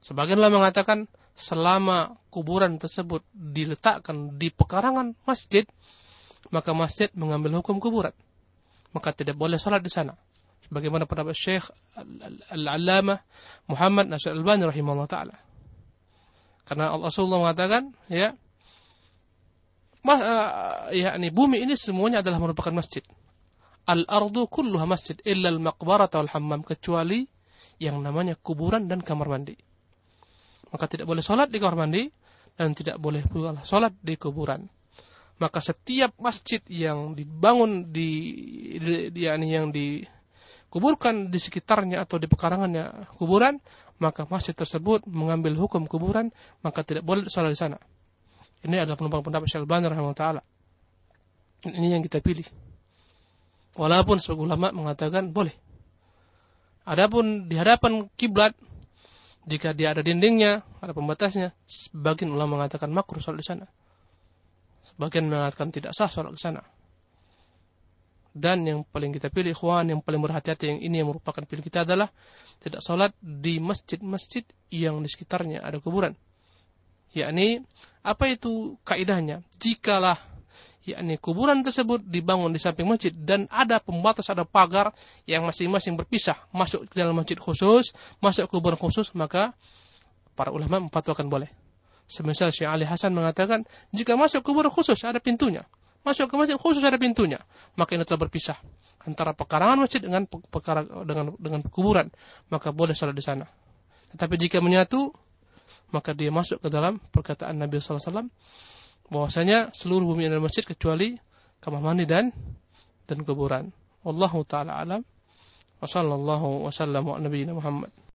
Sebagian ulama mengatakan selama kuburan tersebut diletakkan di pekarangan masjid, maka masjid mengambil hukum kuburan. Maka tidak boleh sholat di sana. Bagaimana pendapat Syekh Al-Allamah Muhammad Nasir Al-Bani rahimahullah ta'ala. Karena Allah Rasulullah mengatakan, ya, eh, ya ini bumi ini semuanya adalah merupakan masjid. Al-ardu kulluha masjid illa al-maqbarata wal hammam kecuali yang namanya kuburan dan kamar mandi. Maka tidak boleh sholat di kamar mandi dan tidak boleh pula sholat di kuburan. Maka setiap masjid yang dibangun di, di, di yakni yang dikuburkan di sekitarnya atau di pekarangannya kuburan, maka masjid tersebut mengambil hukum kuburan, maka tidak boleh sholat di sana. Ini adalah penumpang pendapat Syalban rahimahullah ta'ala. Ini yang kita pilih. Walaupun sebagian ulama mengatakan boleh. Adapun di hadapan kiblat jika dia ada dindingnya, ada pembatasnya, sebagian ulama mengatakan makruh sholat di sana. Sebagian mengatakan tidak sah sholat di sana. Dan yang paling kita pilih, ikhwan, yang paling berhati-hati yang ini yang merupakan pilih kita adalah tidak sholat di masjid-masjid yang di sekitarnya ada kuburan. Yakni, apa itu kaidahnya? Jikalah yakni kuburan tersebut dibangun di samping masjid dan ada pembatas ada pagar yang masing-masing berpisah masuk ke dalam masjid khusus masuk kuburan khusus maka para ulama memfatwakan boleh semisal Syekh Ali Hasan mengatakan jika masuk kuburan khusus ada pintunya masuk ke masjid khusus ada pintunya maka ini telah berpisah antara pekarangan masjid dengan pekara, dengan dengan kuburan maka boleh salat di sana tetapi jika menyatu maka dia masuk ke dalam perkataan Nabi sallallahu alaihi wasallam bahwasanya seluruh bumi adalah masjid kecuali kamar mandi dan dan kuburan. Allahu taala alam. Wassallallahu wasallam wa nabiyina Muhammad.